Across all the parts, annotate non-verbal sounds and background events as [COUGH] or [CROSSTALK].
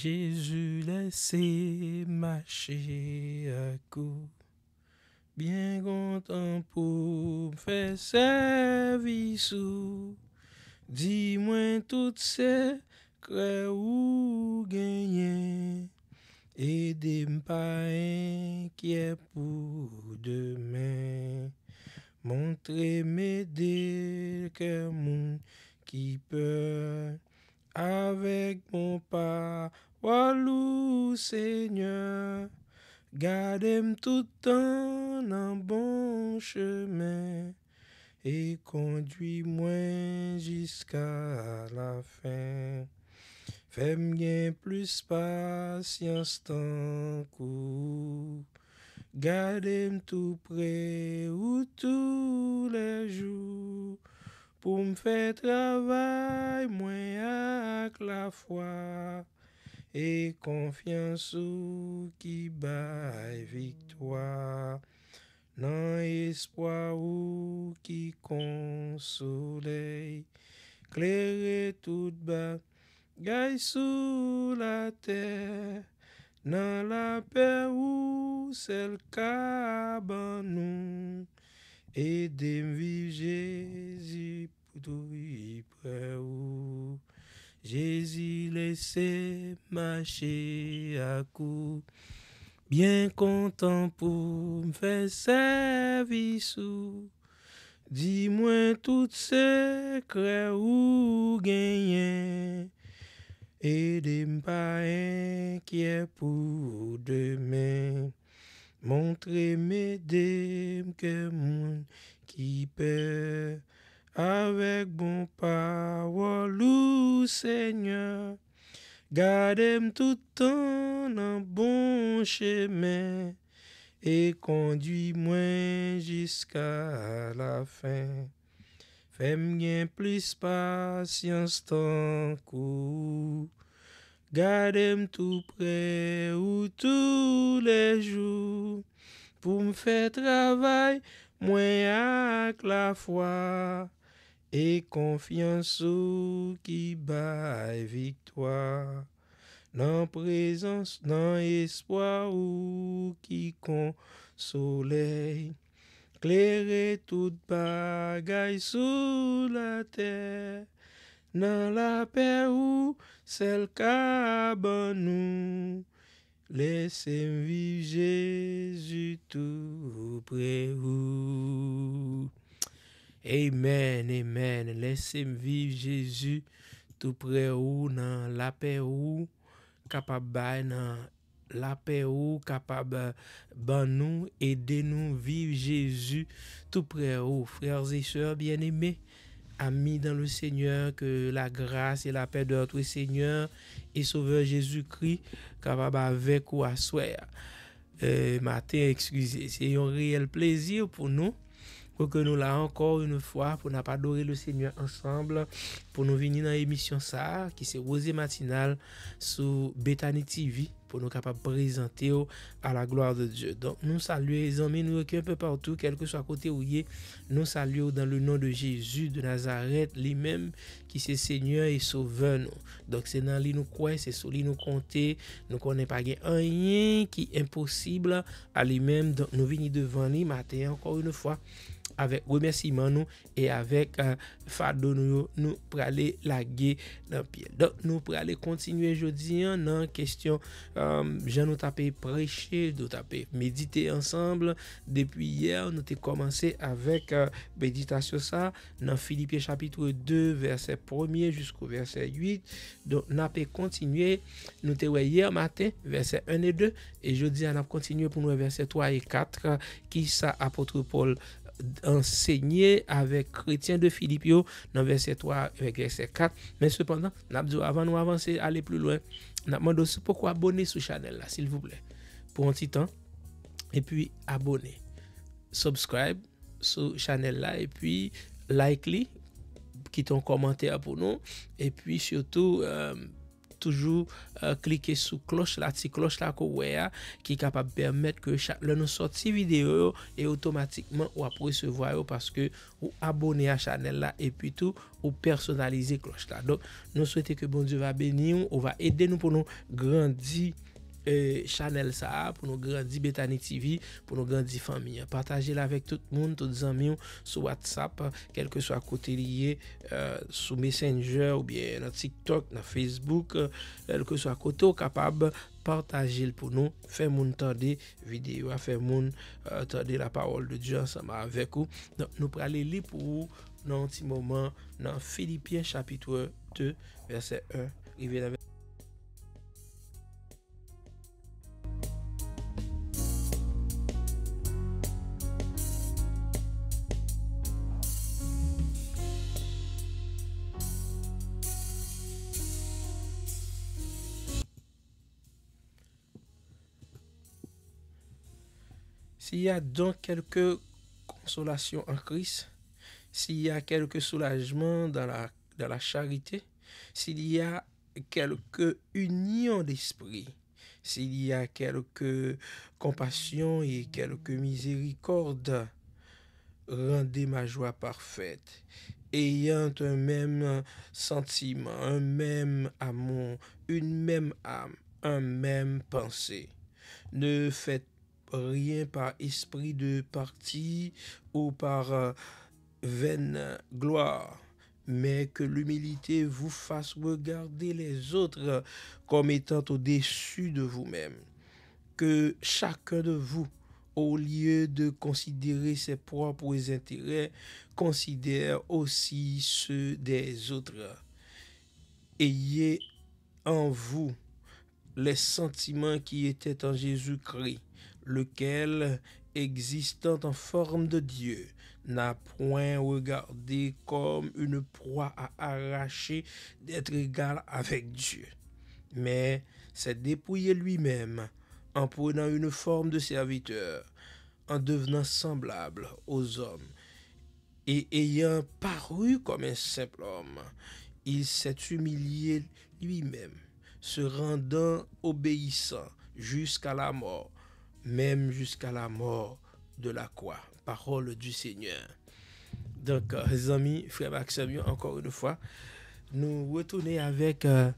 Jésus laissé marcher à coup, bien content pour faire service. Dis-moi toutes ces que ou gagné, des moi qui inquiet pour demain. Montrez mes des que qui peut avec mon pas Walou Seigneur, garde moi tout en un bon chemin et conduis-moi jusqu'à la fin. Fais-moi bien plus patience tant coup. garde moi tout près ou tous les jours pour me faire travailler moins avec la foi et confiance qui baille victoire, non espoir ou qui console, claire tout bas, gaille sous la terre, dans la paix ou celle Cabanou nous, et vivre Jésus pour ou. Jésus laissait marcher à coup, bien content pour me faire service. Dis-moi tout secret ou et aidez-moi pas est pour demain. Montrez mes dèmes que mon qui peut. Avec bon parole, Seigneur, garde moi tout en un bon chemin et conduis-moi jusqu'à la fin. Fais-moi plus patience tant coup. garde moi tout près ou tous les jours pour me faire travail, moins avec la foi et confiance qui bat victoire. dans présence, dans espoir ou qui soleil Claire toute bagaille sous la terre. Dans la paix ou celle quabonne nous. laisse vivre Jésus tout près vous. Amen, amen, lese m vive Jezu tou pre ou nan lape ou kapab bay nan lape ou kapab ban nou eden nou vive Jezu tou pre ou. Frères et soeurs, bien-aimés, amis dans le Seigneur, que la grâce et la paix de votre Seigneur et sauveur Jésus-Christ kapab avèk ou asouère. Euh, Ma t'ai excusé, c'est un réel plaisir pour nous. pou ke nou la ankor un fwa pou na pa dore le Seigneur ansamble, pou nou vini nan emisyon sa, ki se wose matinal sou Betani TV, pou nou kapap prezante yo a la gloar de Dje. Donk nou salye, zanme nou eke un pe partou, kelke so a kote ou ye, nou salye yo dan le nan de Jezu de Nazaret, li menm ki se Seigneur e so ven nou. Donk se nan li nou kwe, se sou li nou konte, nou konen pa gen anyen ki imposible, a li menm, donk nou vini devan li, maten ankor un fwa, avèk wèmèsi man nou, e avèk euh, fà do nou, nou pralè lage nan piè. Don nou pralè kontinuè jodi, nan kèstyon, euh, jan nou tapè prechè, nou tapè medite ansambl, depi yè, nou te komansè avèk euh, medita sou sa, nan Filipiè chapitre 2, versè 1, jouskou versè 8, don nou apè kontinuè, nou te wè yè matè, versè 1 et 2, e jodi an ap kontinuè pou nou versè 3 et 4, ki sa apotropol, enseigner avec chrétien de Philippio dans verset 3 et verset 4. Mais cependant, avant nous avancer, aller plus loin, nous demandons pourquoi abonner sur Chanel là, s'il vous plaît, pour un petit temps. Et puis, abonner. Subscribe sur channel là et puis, likely, quitte un commentaire pour nous. Et puis, surtout, euh, toujours cliquez euh, cliquer sur cloche la petite cloche là qui est capable de permettre que chaque le nous sortie vidéo et automatiquement ou après voir parce que vous abonnez à chaîne là et puis tout ou personnaliser cloche là donc nous souhaitons que bon Dieu va bénir on va aider nous pour nous grandir E chanel sa ap, pou nou grandi Betani TV, pou nou grandi fami, pataje la vek tout moun, tout zanmion sou WhatsApp, kelke sou akote liye, e, sou Messenger ou bien na TikTok, na Facebook, lelke e, sou akote ou kapab pataje l pou nou, fe moun tande videyo, fe moun tande la parol de Diyan sama vek ou, nou prale li pou nou an ti mouman nan Filipien chapitou 2 verse 1, rive la vek S'il y a donc quelque consolation en Christ, s'il y a quelque soulagement dans la, la charité, s'il y a quelque union d'esprit, s'il y a quelque compassion et quelque miséricorde, rendez ma joie parfaite, ayant un même sentiment, un même amour, une même âme, un même pensée. Ne faites rien par esprit de parti ou par euh, vaine gloire, mais que l'humilité vous fasse regarder les autres comme étant au-dessus de vous-même. Que chacun de vous, au lieu de considérer ses propres intérêts, considère aussi ceux des autres. Ayez en vous les sentiments qui étaient en Jésus-Christ lequel, existant en forme de Dieu, n'a point regardé comme une proie à arracher d'être égal avec Dieu, mais s'est dépouillé lui-même en prenant une forme de serviteur, en devenant semblable aux hommes, et ayant paru comme un simple homme, il s'est humilié lui-même, se rendant obéissant jusqu'à la mort, même jusqu'à la mort de la croix. Parole du Seigneur. Donc, mes euh, les amis, frère Maxime, encore une fois, nous retournons avec, euh,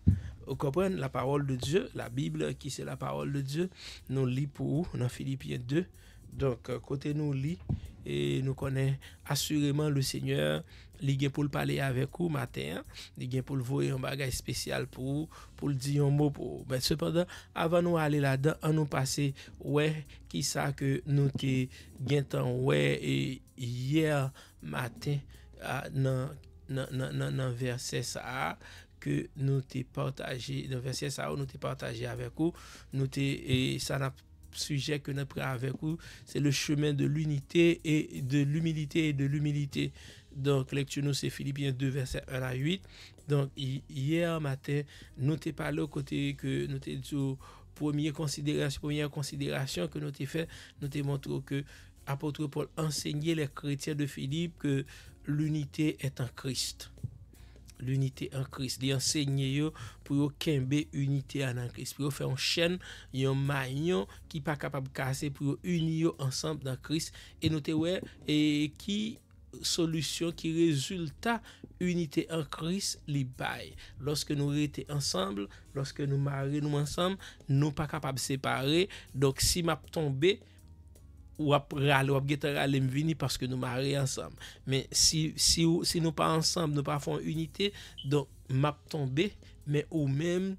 la parole de Dieu, la Bible qui c'est la parole de Dieu. Nous lisons pour vous dans Philippiens 2. Donc, euh, côté nous lit E nou konen asureman le seigneur li gen pou l'pale avek ou maten. Li gen pou l'voye yon bagay spesyal pou l'di yon mou pou. Ben sepadan, avan nou ale la dan, an nou pase wey ki sa ke nou te gen tan wey. E yer maten nan verse sa ou nou te portaje avek ou. Nou te e, sanap. sujet que nous prenons avec vous, c'est le chemin de l'unité et de l'humilité et de l'humilité. Donc, lecture nous, c'est Philippiens 2, verset 1 à 8. Donc, hier matin, nous par le côté que nous pour première considération, première considération que nous fait, nous avons montré que apôtre Paul enseignait les chrétiens de Philippe que l'unité est en Christ. l'unite an kris, li ansegne yo pou yo kenbe unite an an kris, pou yo fè an chen, yon man yo ki pa kapab kase pou yo uni yo ansamble an kris, e note wè, e ki solusyon ki rezulta, unite an kris li baye. Lorske nou rete ansamble, lorske nou mare nou ansamble, nou pa kapab separe, dok si map tombe, wap ral, wap geta ral, lèm vini paske nou mare ansam. Men si nou pa ansam, nou pa fon unité, don map tonbe, men ou men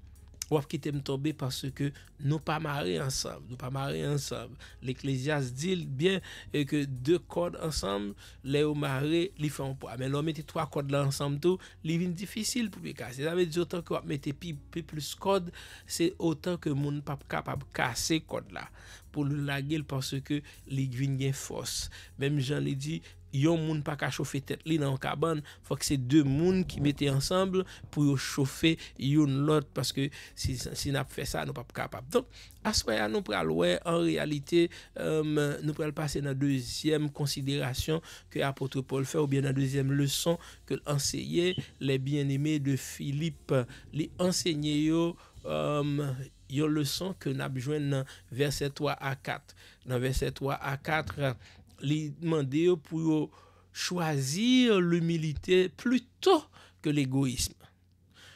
wap kitem tonbe paske nou pa mare ansam. Nou pa mare ansam. L'eklesias dil, bien, eke de kod ansam, lè ou mare, li fon pou. Men nou mette 3 kod la ansam tou, li vin difisil pou pi kase. La men di otan wap mette pi plus kod, se otan ke moun pap kapab kase kod la. pour le laguer parce que l'aiguille sont force. Même j'en ai dit, yon moun pas qu'à chauffer tête li dans cabane faut que ces deux moun qui mettaient ensemble pour chauffer you l'autre parce que si si n'a fait ça nous pas capable donc à ce nous pral en réalité euh, nous pas passer dans deuxième considération que apôtre Paul fait ou bien dans deuxième leçon que l'enseigné les bien-aimés de Philippe les enseigner Um, Yon le son ke nan bejwen nan verset 3 a 4. Nan verset 3 a 4 li mande yo pou yo chwazir l'humilite pluto ke l'egoisme.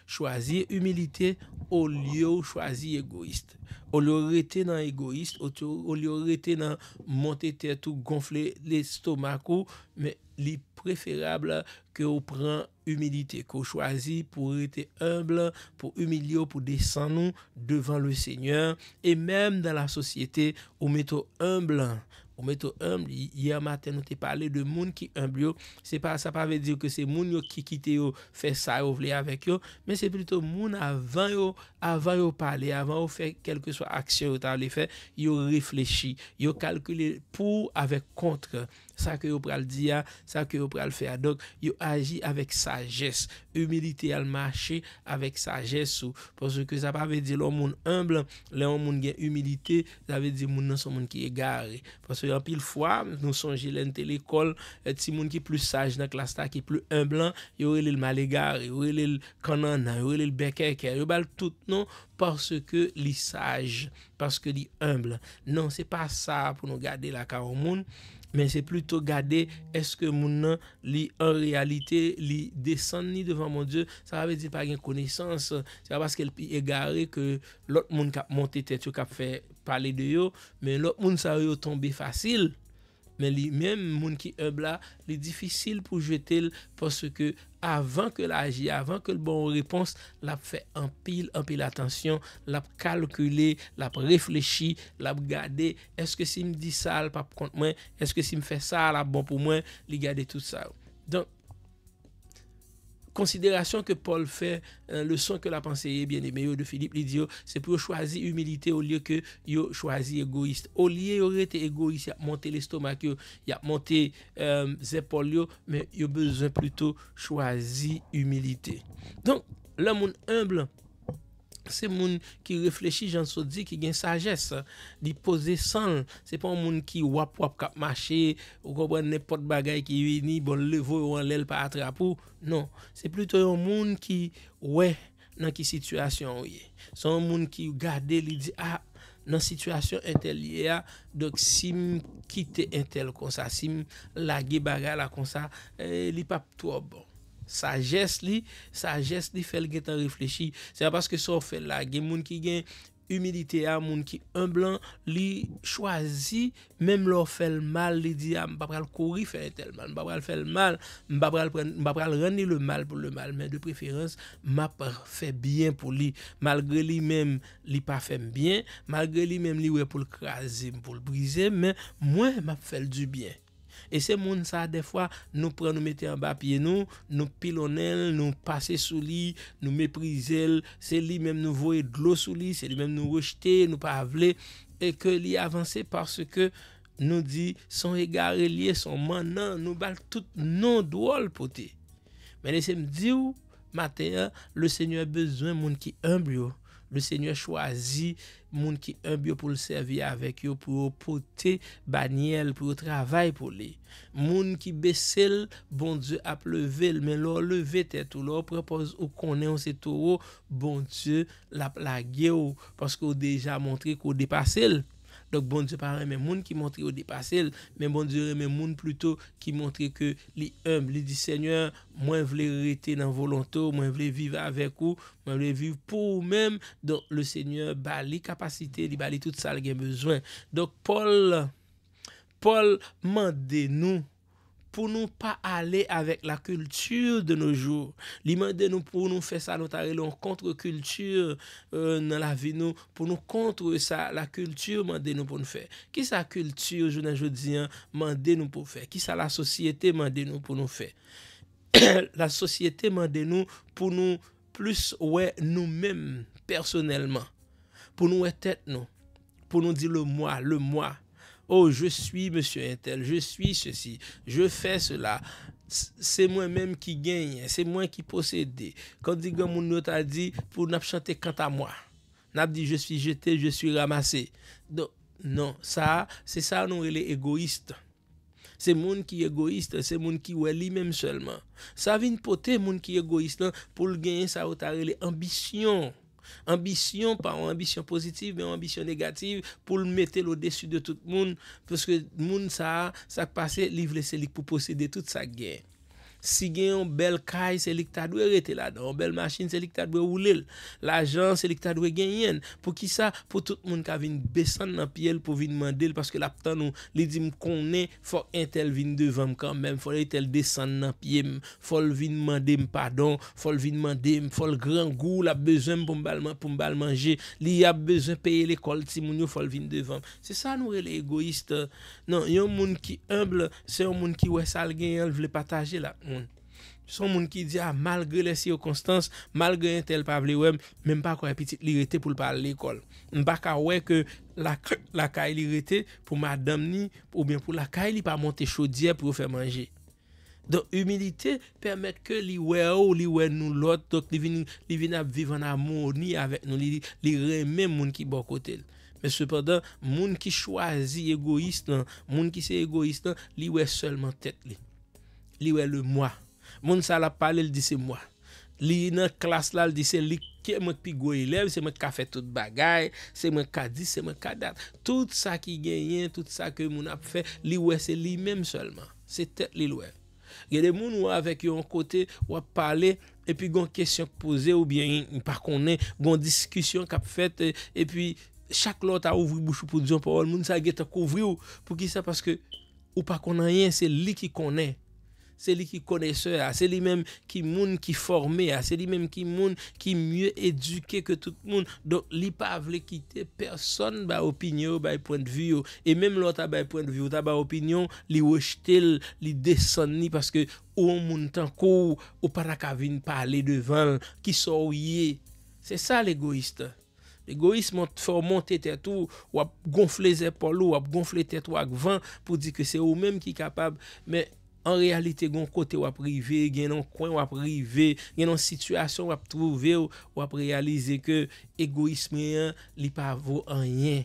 Chwazir humilite ou li yo chwazir egoiste. Ou li ou rete nan egoiste, ou li ou rete nan monte tete ou gonfle lestomako, me li preferable ke ou pren humilite. Ko chwazi pou rete humblan, pou humilio, pou desanon devan le seigneur, e menm dan la sosyete ou meto humblan. Ou meto humble, ya maten ou te pale de moun ki humble yo, se pa sa pa ve diyo ke se moun yo ki kite yo, fe sa yo vle avek yo, men se plito moun avan yo, avan yo pale, avan yo fe kelke so aksyon yo ta le fe, yo reflechi, yo kalkule pou avek kontre. sa ke yo pral diya, sa ke yo pral feyadok yo aji avek sajes humilite al mache avek sajes ou pou se ke zapa ave di loun moun humble loun moun gen humilite zave di moun nan son moun ki e gare pou se yon pil fwa, nou son jilente l'ekol et si moun ki plus saj nan klas ta ki plus humblan yo e li l mal e gare yo e li l konan nan, yo e li l bekeke yo bal tout nou pou se ke li saj pou se ke li humble nan se pa sa pou nou gade la ka moun Men se pluto gade eske moun nan li an realite, li desen ni devan moun Diyo. Sa va beti pa gen koneysans. Sa va baske el pi egare ke lot moun kap monte ten chou kap fe pale de yo. Men lot moun sa yo tombe fasil. Men li men moun ki ebla li difisil pou jetel poske avan ke la aji, avan ke l bon repons, lap fe empil, empil atensyon, lap kalkule, lap reflechi, lap gade, eske si m di sal, pap kont mwen, eske si m fe sal, ap bon pou mwen, li gade tout sa ou. Donk, considération que Paul fait, euh, leçon que la pensée est bien-aimée de Philippe, Lidio, oh, c'est pour choisir humilité au lieu que yo choisir égoïste. Au lieu d'être été égoïste, il a monté l'estomac, il a monté euh, mais il a besoin plutôt choisir humilité. Donc, l'homme humble, Se moun ki reflechi, jansou di ki gen sajes, di pose san, se pa moun ki wap wap kap mache, ou gobe nèpot bagay ki yoy ni bon levoy ou an lèl pa atrapou, non. Se pluto yon moun ki wè nan ki situasyon wye. Se moun ki yon gade li di ap ah, nan situasyon entel ye a, ah, dok sim kite entel konsa, sim lage bagay la konsa, eh, li pap tou obon. Sa jes li, sa jes li fel getan reflechi. Se ya paske so fel la, gen moun ki gen umidite a, moun ki un blan, li chwazi, mem lo fel mal li di, a ah, mba pral kori fel tel mal, mba pral fel mal, mba pral rani le mal pou le mal, men de preferans, mba fe bien pou li. Malgre li mem li pa fem bien, malgre li mem li we pou l krasi, pou l brize, men mwen mba fel du bien. E se moun sa defwa nou pre nou mette an ba piye nou, nou pilonel, nou pase sou li, nou meprizel, se li menm nou voye glosou li, se li menm nou rejte, nou pavle, e ke li avanse parce ke nou di son ega relie, son man nan, nou bal tout nou dwol pote. Men ese m di ou, maten an, le se nyo e bezwen moun ki ambyo. Le sènyè chwazi moun ki yon biyo pou lè sèvi avèk yo pou ou pote banyèl pou ou travèl pou lè. Moun ki bè sèl, bon djè ap lè vèl, men lò lè vè tèt ou lò prepòz ou konè ou sè tou ou, bon djè lè ap lè gè ou. Pòs kò ou dèjè a montrè kò ou dè pasèl. Donk bon di se pare men moun ki montre ou depase el, men bon di se pare men moun pluto ki montre ke li hem, li di seigneur mwen vle rete nan volonto, mwen vle vive avek ou, mwen vle vive pou ou men, donk le seigneur bali kapasite, li bali tout sal gen bezwen. Donk Paul, Paul mande nou. pou nou pa ale avek la kultur de nou jour. Li mande nou pou nou fe sa nou tare, loun kontre kultur euh, nan la vi nou, pou nou kontre sa la kultur mande nou pou nou fe. Ki sa kultur jounan joudian mande nou pou nou fe? Ki sa la sosyete mande nou pou nou fe? La sosyete mande nou pou nou plus oue nou mem personelman. Pou nou oue tet nou. Pou nou di le mwa, le mwa. Oh, je suis monsieur Intel, je suis ceci, je fais cela. C'est moi-même qui gagne, c'est moi qui possède. Quand dit mon a dit, pour n'a chanter quant à moi. N'a dit, je suis jeté, je suis ramassé. non, ça, c'est ça, nous, les égoïstes. C'est monde qui égoïste, c'est monde qui est lui-même seulement. Ça vient poter monde qui égoïste pour le gagner, ça, les ambition. Ambisyon, pa an ambisyon pozitif Men an ambisyon negatif Po l mette l o desu de tout moun Foske moun sa, sa pase Livre selik pou posede tout sa gen Si gen yon bel kay se lik ta dwe rete la don, bel machin se lik ta dwe oulel, la jan se lik ta dwe genyen, pou ki sa pou tout moun ka vin besan nan pi el pou vin mandel, paske la ptan nou, li di m konen, fok entel vin devanm kanmen, fok entel desen nan pi em, fol vin mandem padon, fol vin mandem, fol gran goul ap bezen pou mbal manje, li ap bezen peye le kol ti moun yo fol vin devanm. Ce sont des gens qui disent ah, malgré les circonstances, malgré un tel pavé, même pas qu'on ait un de parler pour à l'école. Ils ne veulent pas que la caille est pour madame ou bien pour la caille est ne pas monter chaudière pour faire manger. Donc, l'humilité permet que les gens ne soient pas les gens qui vivent en harmonie avec nous. Les même qui les qui sont les gens qui Mais cependant, les gens qui choisissent l'égoïste, les gens qui sont égoïstes, gens qui seulement tête gens. Ils sont les Moun sa la pale l disi mwa. Li nan klas la l disi, li ke mwen pi goye lev, se mwen ka fe tout bagay, se mwen ka di, se mwen ka dat. Tout sa ki gen yen, tout sa ke moun ap fe, li we se li menm solman. Se te li lwe. Gede moun wavèk yo an kote, wap pale, epi gon kesyon kpoze, ou bien yon pa konen, gon diskusyon kap fet, epi chak lot a ouvri bouchou pou dijon po, moun sa ge ta kouvri ou, pou ki sa paske ou pa konen yen, se li ki konen. Se li ki kone se a, se li menm ki moun ki forme a, se li menm ki moun ki mye eduke ke tout moun. Don li pa vle kite person ba opinyon, ba e pointe vyo. Oh. E menm lo ta ba e pointe vyo, ta ba opinyon, li wesh tel, li deson ni. Paske ou moun tan kou, ou para ka vin pale devan, ki so ou ye. Se sa l'egoiste. L'egoiste moun fò moun tete tou, wap gonfle zepolo, wap gonfle tete wak van, pou di ke se ou menm ki kapab, me... an realite gwen kote wap rive, gen an kwen wap rive, gen an sitwasyon wap trove, wap realize ke egoisme yon li pa avou anyen,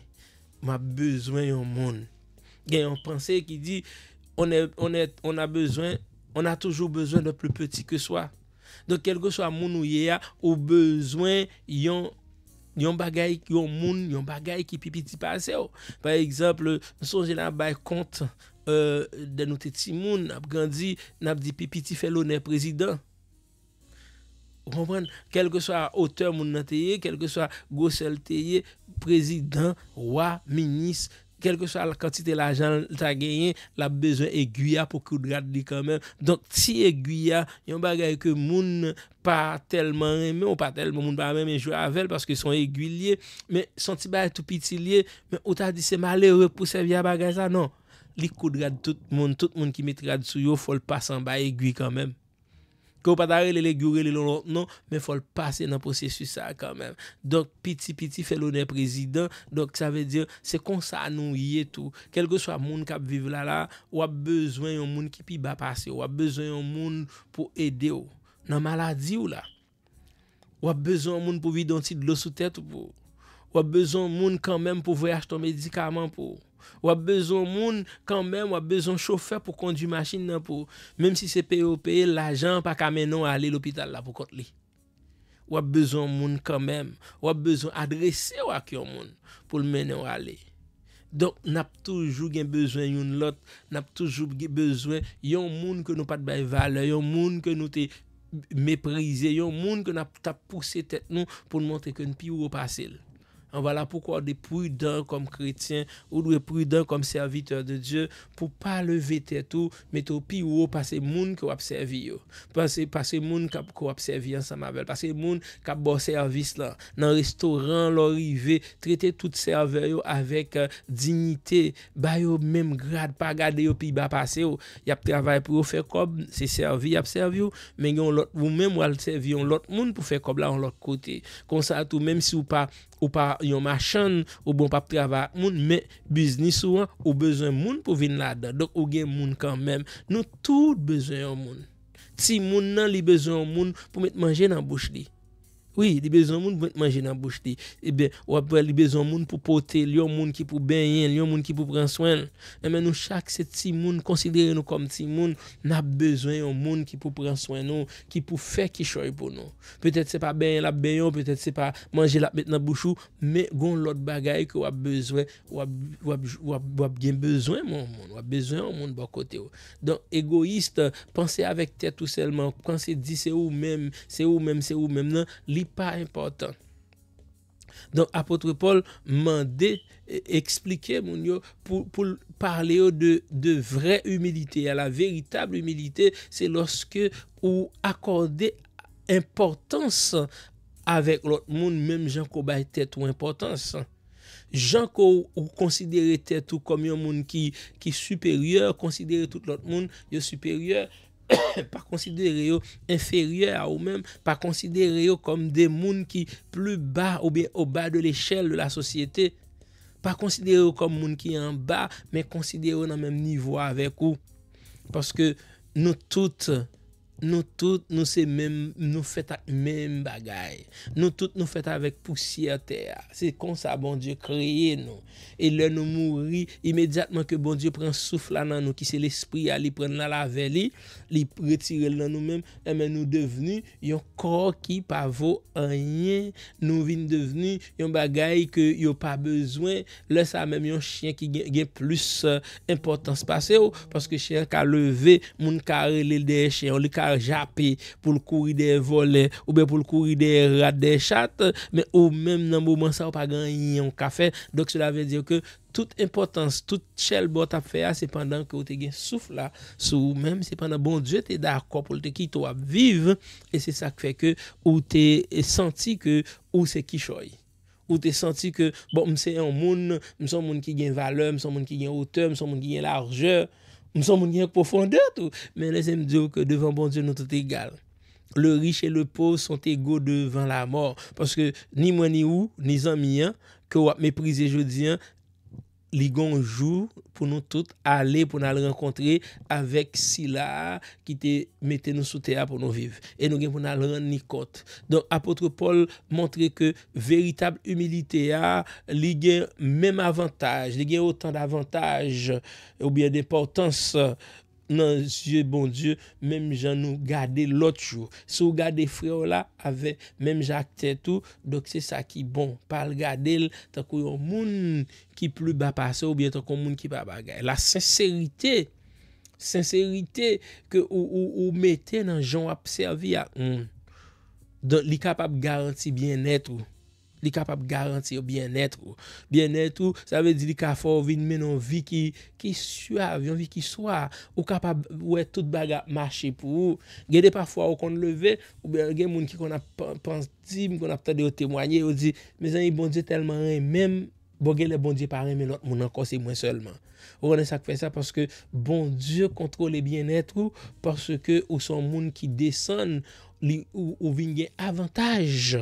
wap bezwen yon moun. Gen yon pense ki di, on a bezwen, on a toujou bezwen de plu peti ke swa. Don kelle ke swa moun ou ye ya, ou bezwen yon moun. yon bagay yon moun, yon bagay ki pipiti pase yo. Par exemple, nou sonje nan bay kont euh, de nou te ti moun, nap gandhi, nap di pipiti fe l'honneur président. Ou kompren, kelke que soit auteur moun nan teye, kelke que swa gosel teye, prezident, wwa, minis, kel ke so a lakantite l ajan l ta genyen, l ap bezwen eguya pou koud rad li kanmen. Donk ti eguya, yon bagay ke moun pa telman remen, ou pa telman moun pa remen, men jou avel, paske son eguye liye, men son ti bagay tou piti liye, men ou ta di se male repouse via bagay sa, non, li koud rad tout moun, tout moun ki mit rad sou yo, fol pasan bagay eguye kanmen. Kè ou patare lè lè gyoure lè lè lò lò, non, mè fol pase nan posè su sa kan mèm. Dok, piti piti fè lò nè prezident, dok sa vè dir, se konsa anou yè tou. Kèl ke swa moun kap vive la la, wap bezwen yon moun ki pi ba pase, wap bezwen yon moun pou edè ou. Nan maladi ou la? Wap bezwen yon moun pou vi don ti dlo sou tèt ou pou? Wap bezwen yon moun kan mèm pou voyaj ton medikaman pou? Wap bezon moun kanmen, wap bezon chofer pou kondi masjin nan pou Mem si se peyo peye, la jan pa kamen nan wale lopital la pou kot li Wap bezon moun kanmen, wap bezon adrese wak yon moun pou lmen nan wale Dok nap toujou gen bezwen yon lot, nap toujou gen bezwen Yon moun ke nou pat baye vale, yon moun ke nou te meprize Yon moun ke nou tap pousse tet nou pou lmontre kon pi ou wopase l An wala pou kwa de prudan kom kretien... Ou de prudan kom serviteur de Diyo... Pou pa leve tete ou... Meto pi ou ou pase moun ki wap servi yo... Pase moun ki wap servi an sa mavel... Pase moun ki wap bo servis la... Nan restoran lor ive... Trete tout serve yo avèk euh, dignite... Bayo mèm grad pa gade yo pi ba pase yo... Yap travay pou yo fè kob... Se servi, yap servi yo... Men yon lot... Ou mèm wale servi yon lot moun pou fè kob la yon lot kote... Konsa tou mèm si ou pa... ou pa yon machan, ou bon pap travak moun, men biznis ou an, ou bezon moun pou vin la da. Dok ou gen moun kan men, nou tout bezon yon moun. Ti moun nan li bezon moun pou met manje nan bouch li. Oui, li bezon moun pou mwen manje nan bouch di. E ben, wap wè li bezon moun pou pote, li yon moun ki pou benyen, li yon moun ki pou pran swen. E men nou chak se ti moun, konsidere nou kom ti moun, nap bezon yon moun ki pou pran swen nou, ki pou fè ki choy pou nou. Petète se pa benyen la benyon, petète se pa manje la bet nan bouchou, men goun lòt bagay ki wap bezon, wap gen bezon moun moun, wap bezon yon moun bakote ou. Don egoiste, panse avèk tè tout selman, panse di se ou mèm, se ou mèm, se ou m pas important. Donc, apôtre Paul m'a euh, expliquer mon pour, parler de, de vraie humilité. la véritable humilité, c'est lorsque ou accordez importance avec l'autre monde, même Jean bay tête ou importance. Jean ko ou considérez tête comme un monde qui, qui supérieur, considérer tout l'autre monde supérieur. [COUGHS] pas considérer eux inférieurs à eux-mêmes, pas considérer eux comme des mondes qui plus bas ou bien au bas de l'échelle de la société, pas considérer eux comme monde qui est en bas, mais considérer eux dans le même niveau avec eux. Parce que nous toutes nou tout nou se mèm, nou fèt a mèm bagay. Nou tout nou fèt avèk poussi a tèya. Se kon sa bon Diyo kreye nou. E lè nou mouri, imediatman ke bon Diyo pren souf la nan nou, ki se l'esprit a li pren la la ve li, li retire lè nan nou mèm, lè e men nou deveni yon kor ki pa vò an yè, nou vin deveni yon bagay ke yon pa bezwen, lè sa mèm yon chien ki gen plus euh, importan se passe ou, paske chien ka leve moun kare lè lè chien, ou li kare jape pou l kouri de vole ou be pou l kouri de rade chat me bon ou mem nan bo man sa ou pa gan yon kafe. Dok sou la ve diyo ke tout impotans, tout chel bo ta fe a se pandan ke ou te gen soufla sou ou mem se pandan bon die te da akop pou l te ki to ap vive e se sa kwe ke ou te senti ke ou se ki choy ou te senti ke bon mse yon moun, mson moun ki gen vale mson moun ki gen ote, mson moun ki gen largeur Nou san moun yon profondeur tou. Men lè zèm diyo ke devan bon diyo nou tout egal. Le riche et le pau sont ego devan la mort. Paske ni mwen ni ou, ni zan miyan, ke wap meprize jodiyan, li gonjou pou nou tout ale pou nan renkontre avek sila ki te mette nou soute a pou nou viv. E nou gen pou nan rennikot. Don apotre Paul montre ke veritable humilite a li gen menm avantaj, li gen otan davantaj ou biye depotans pou nan jè bon die, mèm jan nou gade lòt chou. Se ou gade frè ou la, avè mèm jaktè tou, dok se sa ki bon. Pal gade lò, takou yon moun ki plou ba pase ou bie takou moun ki pa bagay. La sensèritè, sensèritè ke ou mètè nan jan ap servia. Don li kapap garanti bienètou. li kapap garanti yo byen etrou. Byen etrou, sa ve di li ka fò ou vin men an vi ki suav, yon vi ki suav, ou kapap ou et tout bagat mâche pou ou. Gede pa fò ou kon leve, ou be gen moun ki kon ap panse di, moun kon ap tade yo temwanyè, ou di, mè zan yi bondye telman ren, mèm bo gen le bondye par ren, men moun an kosi mwen selman. Ou renen sa kwe sa, porske bondye kontrol le byen etrou, porske ou son moun ki deson, ou vin gen avantage,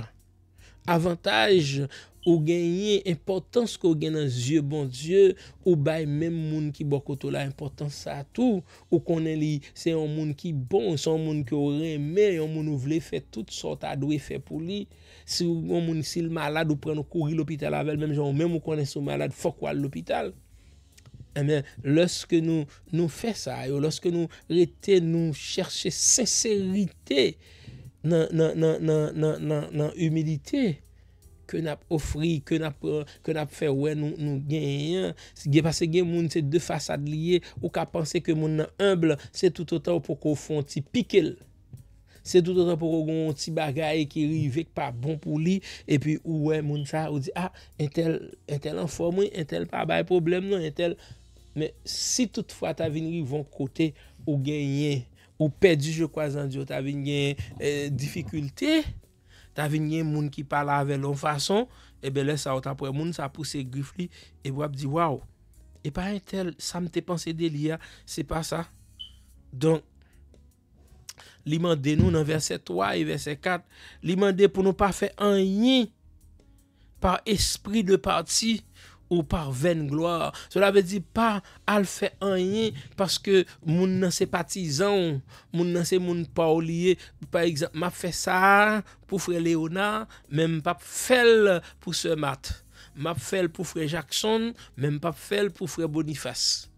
Avantaj ou genye importans ko gen nan zye bon zye ou bay menm moun ki bokoto la importans sa tou ou konen li se yon moun ki bon, se yon moun ki ou reme, yon moun ou vle fè tout sort adwe fè pou li, se yon moun si l malad ou pren nou kouri l opital avèl menm joun ou menm ou konen sou malad fòk wale l opital. Emen, eh lòske nou fè sa yo, lòske nou rete nou chèrche sensèritè, nan humilite, ke nap ofri, ke nap fe wè nou genyen, se gen pasen gen moun se de fasad liye, ou ka panse ke moun nan humble, se tout an tan pou kon ti pikil, se tout an tan pou kon ti bagay, ki yi vek pa bon pou li, e pi ou wè moun sa ou di, a, ah, entel an fwa mwen, entel pa bay problem non, entel, me si tout fwa ta vin yi, yi van kote ou genyen, Ou pedi je kwa zan diyo, ta vinyen euh, Difikulte Ta vinyen moun ki pala ave long fason Ebele eh sa wot apwe moun, sa puse Gifli, e wap di waw E pa entel, sa mte panse deliya Se pa sa Don Li mande nou nan verse 3 e verse 4 Li mande pou nou pa fe anyi Par espri De parti Ou par ven gloa. Sola ve di pa al fe anye. Paske moun nan se patizan. Moun nan se moun paoliye. Pa ekse, map fe sa pou fre Leona. Mem pap fel pou se mat. Map fel pou fre Jackson. Mem pap fel pou fre Boniface.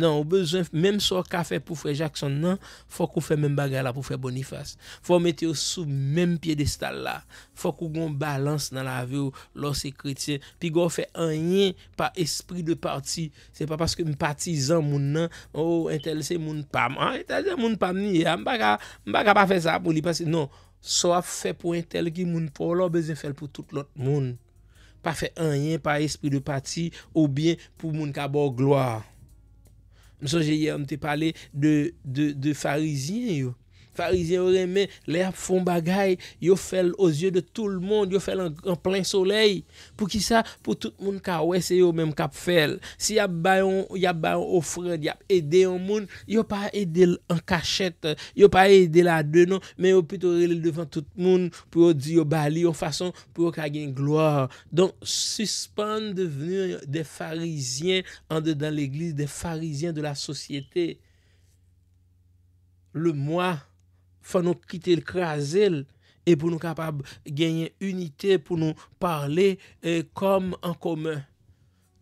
nan ou bezwen mèm so ka fè pou fè Jackson nan fò kou fè mèm bagay la pou fè Boniface fò mètè yo sou mèm piè de stal la fò kou goun balans nan la vè ou lò se krétien pi gò fè anyen pa espri de pati se pa paske m patizan moun nan ou entel se moun pam entel ah, se moun pam ni ya ah, m baga pa fè sa pou li pasi non, so a fè pou entel ki moun pou lò bezè fè l pou tout lòt moun pa fè anyen pa espri de pati ou bien pou moun ka bo gloa Mson jè yè an te pale de farizi yo. Farizien ou reme, lè ap fon bagay. Yo fel osye de tout l'monde. Yo fel en plein soleil. Pou ki sa? Pou tout moun ka wè se yo mèm kap fel. Si ap bayon ou fred, ap ede yon moun, yo pa ede l'en kachet. Yo pa ede l'ade non, men yo puto rele devan tout moun pou yo diyo bali yon fason pou yo kagen gloar. Don suspande devenir de farizien an de dan l'eglise, de farizien de la sosyete. Le moua, Fwa nou kite l kreazel. E pou nou kapab genye unitè. Pou nou parle kom an koman.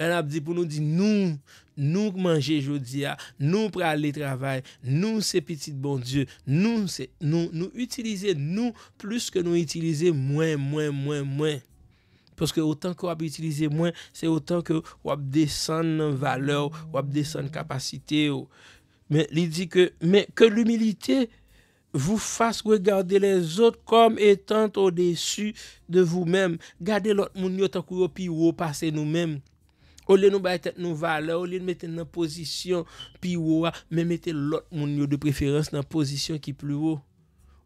El ap di pou nou di nou. Nou manje jodi ya. Nou pre al le travay. Nou se petit bon dieu. Nou se nou nou utilize. Nou plus ke nou utilize mwen mwen mwen mwen. Paske otan ke wap utilize mwen. Se otan ke wap desen vale. Wap desen kapasite yo. Oh. Men li di ke men ke l umilite yo. Vous fasse regarder les autres comme étant au-dessus de vous-même. Gardez l'autre moun yo takou yo pi ou ou passez nous-mêmes. Au lieu de nous battre tête nous va aller, au lieu de nous mettre dans la position pi ou ou, mais mettez l'autre moun yo de préférence dans la position qui est plus haut.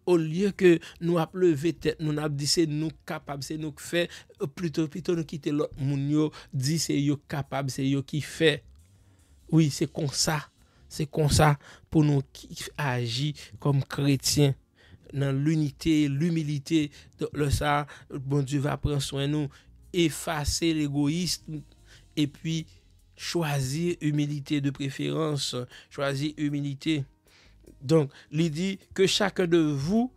Au lieu que nous applevez tête, nous n'avons dit c'est nous qui est capable, c'est nous qui fait. Euh, plutôt nous quittons l'autre moun yo, dit c'est you qui est capable, c'est you qui fait. Oui, c'est comme ça. C'est comme ça pour nous qui agit comme chrétiens dans l'unité, l'humilité. Le ça, bon Dieu va prendre soin de nous, effacer l'égoïsme et puis choisir humilité de préférence, choisir humilité. Donc, il dit que chacun de vous,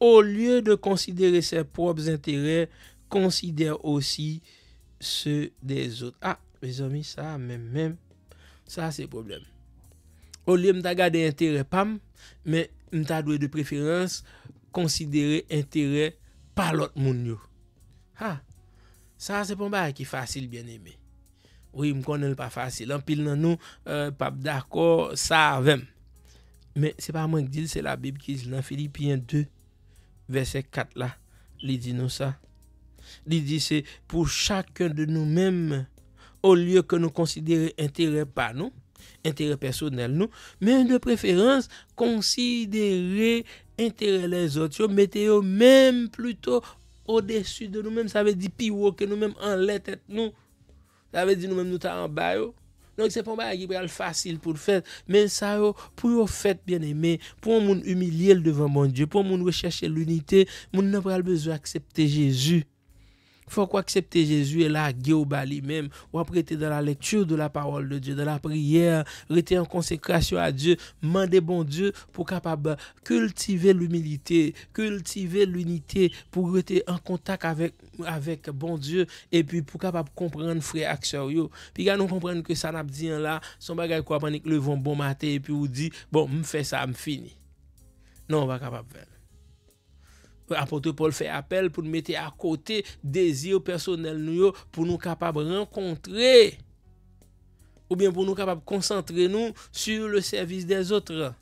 au lieu de considérer ses propres intérêts, considère aussi ceux des autres. Ah, mes amis, ça, même, même, ça, c'est problème. Ou liye mta gade interè pam, me mta dwe de preferans konsidere interè palot moun yo. Ha, sa se pon ba ki fasil biyan eme. Ou im konen pa fasil, an pil nan nou euh, pap dako sa avèm. Me se pa mwen gdil, se la bib ki zil nan Filipiyen 2 verse 4 la, li di nou sa. Li di se, pou chakèn de nou mèm ou liye ke nou konsidere interè pa nou, intérêt personnel nous, mais de préférence considérer intérêt les autres, mettez même plutôt au-dessus de nous-mêmes, ça veut dire plus que nous-mêmes en l'être nous. Ça veut dire nous-mêmes nous sommes en bas. Donc c'est pas un facile pour le faire, mais ça pour le fait bien aimé, pour nous humilier devant mon Dieu, pour nous rechercher l'unité, nous n'avons pas besoin d'accepter Jésus. Il faut accepter Jésus et là, guéobali même ou après dans la lecture de la parole de Dieu, dans la prière, rester en consécration à Dieu, demander bon Dieu pour capable cultiver l'humilité, cultiver l'unité, pour être en contact avec, avec bon Dieu, et puis pour capable comprendre frère et Puis nous comprendre que ça n'a pas dit hein, là, son bagage quoi, le vent bon matin, et puis vous dit, bon, me fait ça, me fini. Non, on va capable faire pour Paul fait appel pour nous mettre à côté désir personnel nous pour nous capables rencontrer ou bien pour nous capables concentrer nous sur le service des autres.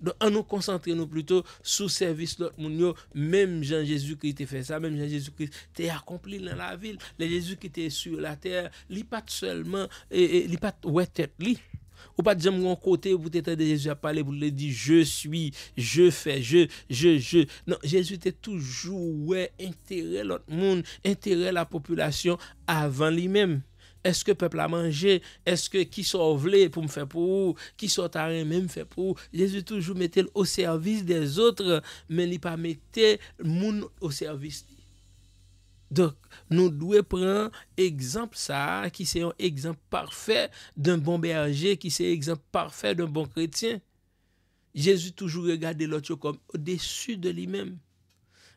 Donc, nous concentrer plutôt sur le service de l'autre Même Jean-Jésus-Christ a fait ça, même Jean-Jésus-Christ a accompli dans la ville. Le Jésus qui était sur la terre, il pas seulement, il pas tête, ou pas de mon côté pour t'entendre Jésus à parler pour lui dire je suis, je fais, je, je, je. Non, Jésus était toujours ouais, intérêt l'autre monde, intérêt la population avant lui-même. Est-ce que le peuple a mangé? Est-ce que qui sont voulait pour me faire pour vous? Qui sont rien même fait pour vous? Jésus toujours mettait au service des autres, mais il pas mettait monde au service. Donc, nous devons prendre exemple ça, qui c'est un exemple parfait d'un bon berger, qui c'est exemple parfait d'un bon chrétien. Jésus toujours regardé l'autre comme au-dessus de lui-même.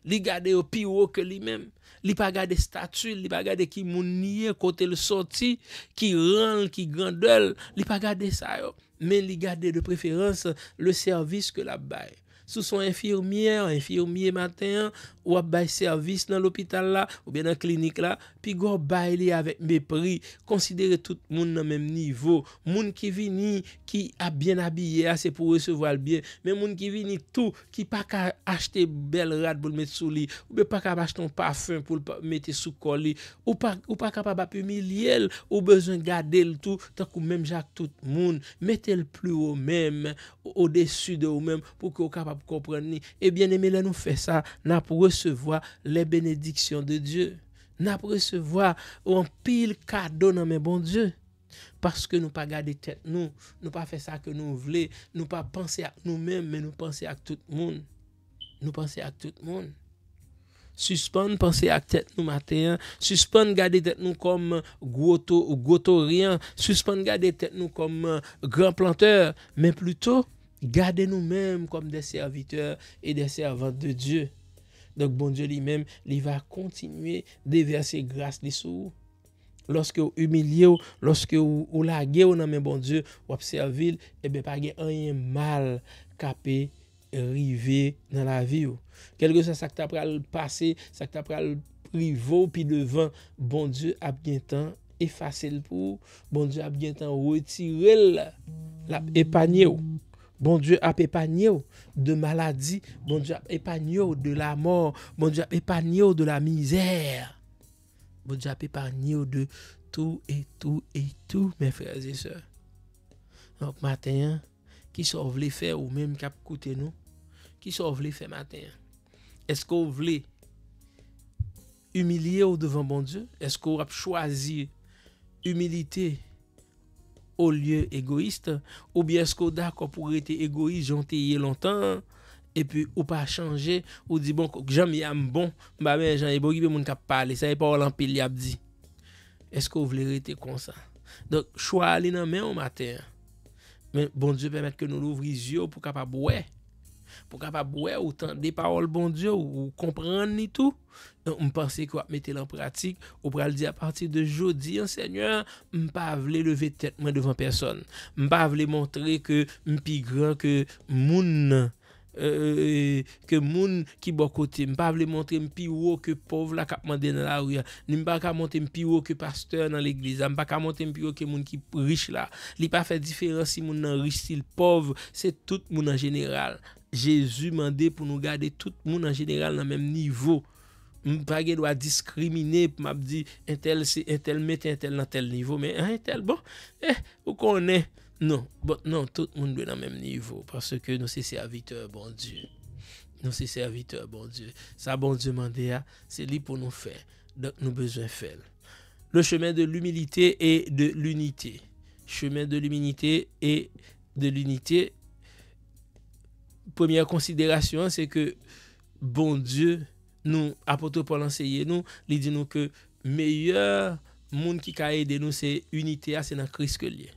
Il regardait au pire que lui-même. Il pas regardé statue, il pas regardé qui mon côté le sorti, qui rend, qui grandeur, il pas regardé ça mais il regardait de préférence le service que la baille. Sous son infirmière, infirmière matin, wap bay servis nan l'opital la ou bien nan klinik la, pi go bay li avèk mè pri, konsidere tout moun nan mèm nivou, moun ki vini ki a byen abiyè a se pou resevo albyen, mè moun ki vini tout ki pa ka achete bel rad pou l'met sou li, ou be pa ka bach ton parfum pou l'mete sou kol li ou pa ka pa bap umil yel ou bezon gade l'tou tak ou mèm jak tout moun, metel plou ou mèm, ou desu de ou mèm pou ki ou kapap kompren ni e bien neme lè nou fè sa, nan pou re recevoir les bénédictions de Dieu. N'a recevoir un pile cadeau dans mes bon Dieu. Parce que nous pas garder tête nous, nous pas faire ça que nous voulons, nous pas penser à nous-mêmes, mais nous penser à tout le monde. Nous penser à tout le monde. Suspendre penser à tête nous matin, suspendre garder tête nous comme goto ou goto rien, suspendre garder tête nous comme grand planteur, mais plutôt garder nous-mêmes comme des serviteurs et des servantes de Dieu. Donk bon diyo li mem li va kontinuye de verse grase li sou. Lorske ou umilye ou, lorske ou la ge ou nanmen bon diyo ou apse a vil, ebe pa gen anyen mal kape rive nan la vi ou. Kelke sa sakta pral pase, sakta pral privou pi devan, bon diyo ap gen tan efase l pou, bon diyo ap gen tan wotirel la epanye ou. Bon Dje ap epanye ou de maladi. Bon Dje ap epanye ou de la mor. Bon Dje ap epanye ou de la mizer. Bon Dje ap epanye ou de tout et tout et tout. Men frères et sœurs. Donc matin, ki sou ou vle fè ou men kap koute nou? Ki sou ou vle fè matin? Eskou ou vle umilye ou devan bon Dje? Eskou ou ap chwazi umilite ou liye egoiste, ou bi esko da ko pou rete egoiste, jante ye lontan, epi ou bon, bon, pa chanje, bon ou di bon, kouk jan mi yam bon, mba men jan e bo ki pe moun kap pale, sa e pa ou lanpe li ap di. Esko ou vle rete konsa? Don, chou a li nan men ou mater? Men, bon Diyo permette ke nou louvri zyo pou kapap wè. Pou kapap wè ou tan dey parol bon Diyo ou komprend ni tou. Mpase kwa ap metel an pratik, ou pral di a partir de jodi, an senyan, mpa avle leve tetman devan person. Mpa avle montre ke mpi gran, ke moun nan, euh, ke moun ki bokote. Mpa avle montre mpi wo ke pov la kap mande nan la ouyan. Ni mpa ka montre mpi wo ke pasteur nan l'eglize. Mpa ka montre mpi wo ke moun ki rich la. Li pa fe diferansi moun nan rich stil pov, se tout moun an jeneral. Jezu mande pou nou gade tout moun an jeneral nan menm nivou. pas doit discriminer pour m'a dit un tel un tel tel dans tel niveau mais hein, un tel bon eh où qu'on est non bon non tout le monde est dans le même niveau parce que nous sommes serviteurs bon Dieu nous sommes serviteurs bon Dieu ça bon Dieu mandé c'est lui pour nous faire donc nous besoin faire le chemin de l'humilité et de l'unité chemin de l'humilité et de l'unité première considération c'est que bon Dieu Nou, apote pou lanseye nou, li di nou ke meyye moun ki ka ede nou se uniti ase nan kris ke liye.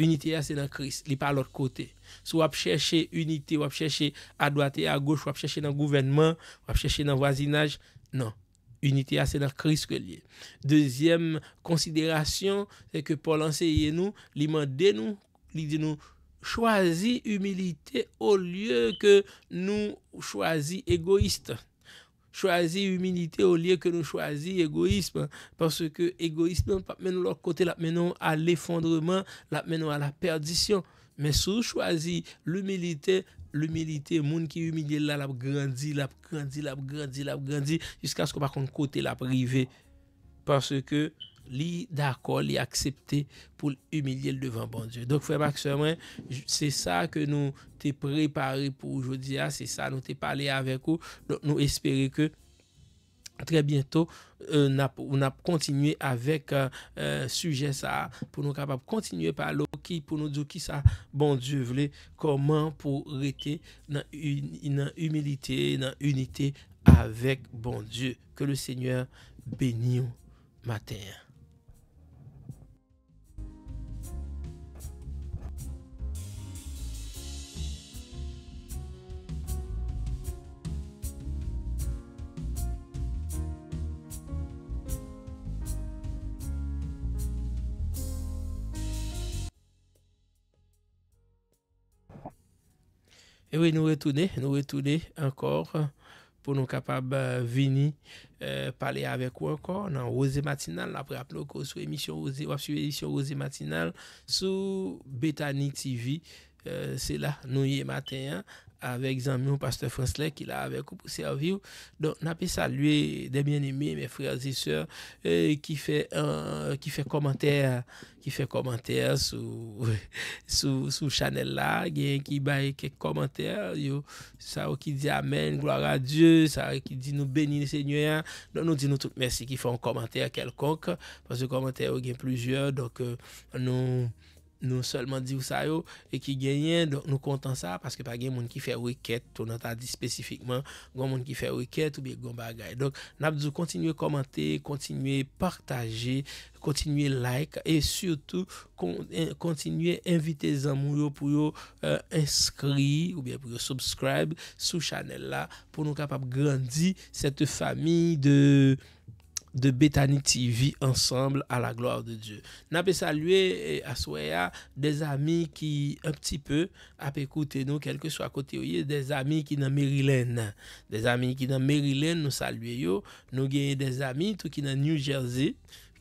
Uniti ase nan kris, li pa lor kote. Non. Se wap cheshe uniti, wap cheshe adwate, wap cheshe nan gouvenman, wap cheshe nan wazinaj, nan. Uniti ase nan kris ke liye. Dezyem konsiderasyon, se ke pou lanseye nou, li mande nou, li di nou, chwazi umilite ou liye ke nou chwazi egoiste. choisir humilité au lieu que nous choisir égoïsme. Parce que égoïsme, pas de l'autre côté, la mène à l'effondrement, la mène à la perdition. Mais si nous choisissons l'humilité, l'humilité, monde qui humilie là, l'a grandi, l'a grandi, l'a grandi, l'a grandi, jusqu'à ce qu'on contre côté la privé. Parce que li d'accord, li accepté pour humilier le devant bon Dieu. Donc frère Maxime, c'est ça que nous t'es préparé pour aujourd'hui, hein. c'est ça nous t'es parlé avec vous. Donc nous espérons que très bientôt euh, nous allons on a continué avec euh, euh sujet ça pour nous capable continuer par l'eau pour nous dire qui ça bon Dieu voulait comment pour rester dans une humilité dans unité avec bon Dieu que le Seigneur bénisse matin Nou retoune, nou retoune ankor pou nou kapab euh, vini euh, pale avek ou ankor nan Roze Matinal. Napre ap nou ko sou emisyon Roze Matinal sou Betani TV. Euh, Se la nou ye maten an. avec Zami Pasteur François, qui l'a avec vous pour servir. Donc, on saluer des bien-aimés, mes frères et sœurs, qui fait un qui fait commentaire, qui fait commentaire sur [LAUGHS] sous sous Chanel là, qui baille quelques commentaires, ça qui dit amen, gloire à Dieu, ça qui dit nous bénis le Seigneur. Donc, nous disons merci qui font un commentaire quelconque parce que commentaire il y a plusieurs donc euh, nous nous seulement dit ça et qui gagne donc nous comptons ça parce que pas gagne monde qui fait requête on a dit spécifiquement grand monde qui fait requête ou bien grand donc n'a pas continuer commenter continuer partager continuer like et surtout continuez eh, continuer inviter les amoureux pour euh, inscrire ou bien pour yo subscribe sous channel là pour nous capable grandir cette famille de de Bethany TV ensemble à la gloire de Dieu. N'a pas salué eh, à Soya des amis qui un petit peu a écouté nous quel que soit côté des amis qui dans Maryland, des amis qui dans Maryland nous saluons, nous gagnons des amis tout qui dans New Jersey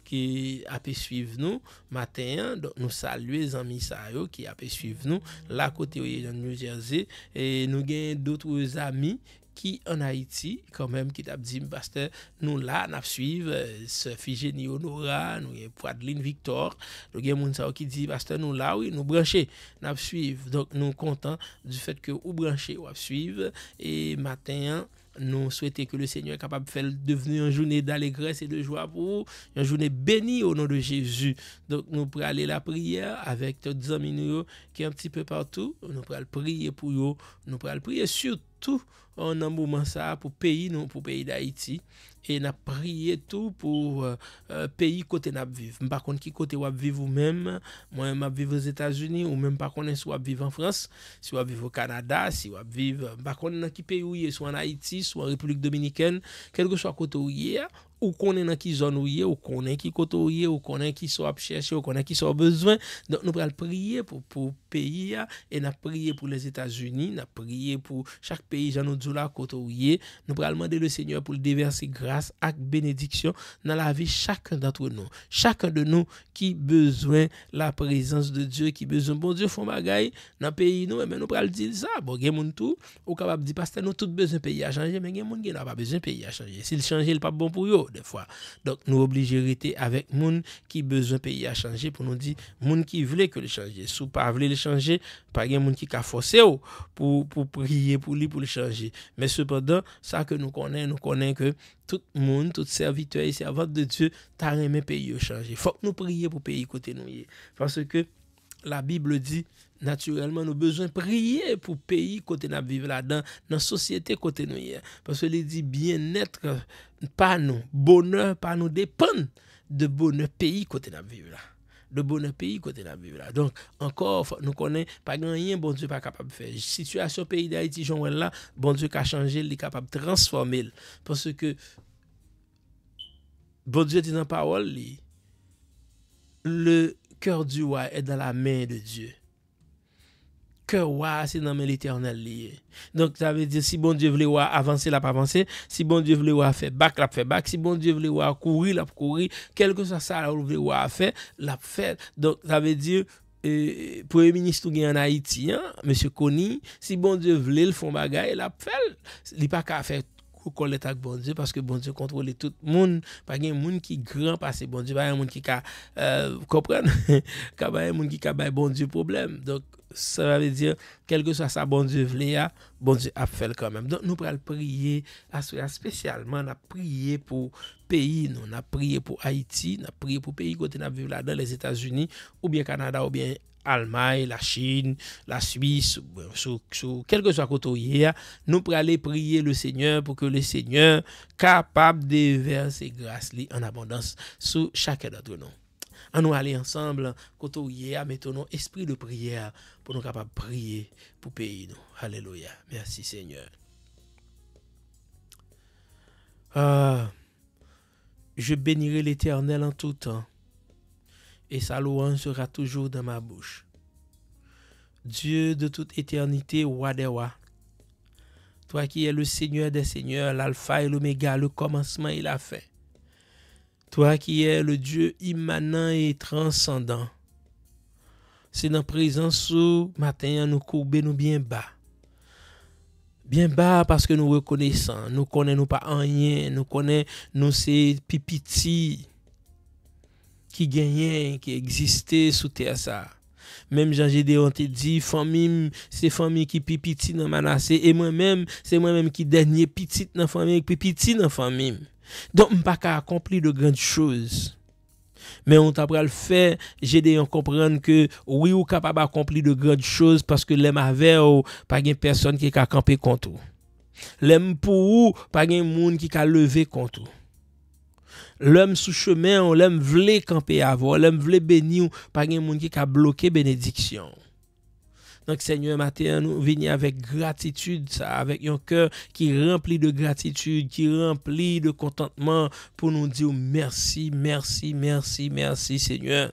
qui a pu nous matin. Donc nous saluons les amis qui a pu nous là côté dans New Jersey et nous gagnons d'autres amis qui en Haïti, quand même, qui t'a dit, pasteur, nous là, nous suivons, euh, ce Figénie Honora, nous avons Poideline Victor, nous avons gens qui dit, pasteur, nous là, oui, nous branchons, nous suivons. Donc, nous contents du fait que vous branchez, vous suivez, et matin, nous souhaitons que le Seigneur capable de faire devenir une journée d'allégresse et de joie pour vous, une journée bénie au nom de Jésus. Donc, nous pourrons aller la prière avec tous amis qui est un petit peu partout. Nous pourrons prier pour vous. Nous pourrons prier surtout on en un moment ça pour pays non pour pays d'Haïti et n'a prié tout pour euh, euh, pays côté n'a vivre par contre qui côté ou vivre vous même moi m'a vivre aux États-Unis ou même par contre soit vivre en France soit vivre au Canada si ou vivre par contre qui pays ou y est soit en Haïti soit en République dominicaine quel que soit côté ou y est Ou konen nan ki zon ou ye Ou konen ki koto ou ye Ou konen ki so ap chershe Ou konen ki so bezwen Don nou pral prie pou peyi ya E nan prie pou les Etats-Unis Nan prie pou chak peyi jan nou djou la koto ou ye Nou pral mande le seigneur pou l'deverse Gras ak benediksyon Nan la vi chak dato nou Chak de nou ki bezwen la prezans de Diyo Ki bezwen bon Diyo fwa magay Nan peyi nou E men nou pral di lisa Bon gen moun tou Ou kabab di paste nou tout bezwen peyi a chanje Men gen moun gen nan pa bezwen peyi a chanje Si l chanje l pa bon pou yo des fois. Donc nous obligés avec moun qui besoin pays à changer pour nous dire moun qui voulait que le changer. Sou pas voulait le changer, pas gen moun qui a forcé pour pour prier pour lui pour le changer. Mais cependant, ça que nous connaissons, nous connaissons que tout le monde, tout serviteur et servante de Dieu, t'a aimé pays changer. Faut que nous prions pour pays côté nous. Parce que la Bible dit naturelman nou bezwen priye pou peyi kote nan vive la nan sosyete kote nou ye paswe li di bien etre pa nou, bonen, pa nou depen de bonen peyi kote nan vive la de bonen peyi kote nan vive la donk, ankor nou konen pa genyen bon diyo pa kapab fe situasyon peyi de Haiti jounwen la bon diyo ka chanje li kapab transformel paswe ke bon diyo di nan pa wol li le kyor diwa e da la men de diyo ke wa ase nan melite an al liye. Donk, sa ve di, si bon die vle wa avanse la pa avanse, si bon die vle wa fe bak la pe fe bak, si bon die vle wa kouri la pe kouri, kelke sa sa la euh, ou vle wa a fe, la pe fe. Donk, sa ve di, pou eministou gen an Haiti, M. Kony, si bon die vle l foun bagay, la pe fe. Li pa ka fe kou kolet ak bon die, paske bon die kontrole tout moun. Pag gen moun ki gran passe, bon die bayan moun ki ka, kopren, kabayan moun ki kabay bon die problem. Donk, ça veut dire, quel que soit sa bon Dieu bon Dieu a fait quand même. Donc nous pral prier, spécialement, on prier pour pays, nous, on a prié pour Haïti, nous a prié pour pays côté n'a vivre là les États-Unis, ou bien Canada, ou bien Allemagne, la Chine, la Suisse, sur, quel que soit côté nous pour aller prier le Seigneur pour que le Seigneur capable de verser grâce en abondance sur chacun d'entre nous on nous aller ensemble, cotoyer à mettons esprit de prière pour nous capables de prier pour pays nous. Alléluia. Merci Seigneur. Ah, je bénirai l'Éternel en tout temps, et sa louange sera toujours dans ma bouche. Dieu de toute éternité, roi toi qui es le Seigneur des Seigneurs, l'alpha et l'oméga, le commencement et la fin To a ki e le Diyo immanan e transandan. Se nan prezen sou, matenyan nou koube nou bien ba. Bien ba, paske nou rekonesan, nou konen nou pa anyen, nou konen nou se pipiti ki genyen, ki egziste sou te a sa. Mem janje de yon te di, famim, se famim ki pipiti nan manase, e mwen men, se mwen men ki denye, pipiti nan famim, pipiti nan famim. Donc, je ne pas accomplir de grandes choses. Mais on t'a le fait, j'ai de comprendre que oui, ou capable d'accomplir de grandes choses parce que l'aime avait ou pas une personne qui a campé contre vous. L'aime pour ou pas un monde qui a levé contre L'homme sous chemin, l'aime voulait camper avant, l'aime voulait bénir, pas une monde qui a bloqué bénédiction. Donc, Seigneur, matin, nous venons avec gratitude, avec un cœur qui est rempli de gratitude, qui est rempli de contentement pour nous dire merci, merci, merci, merci, Seigneur.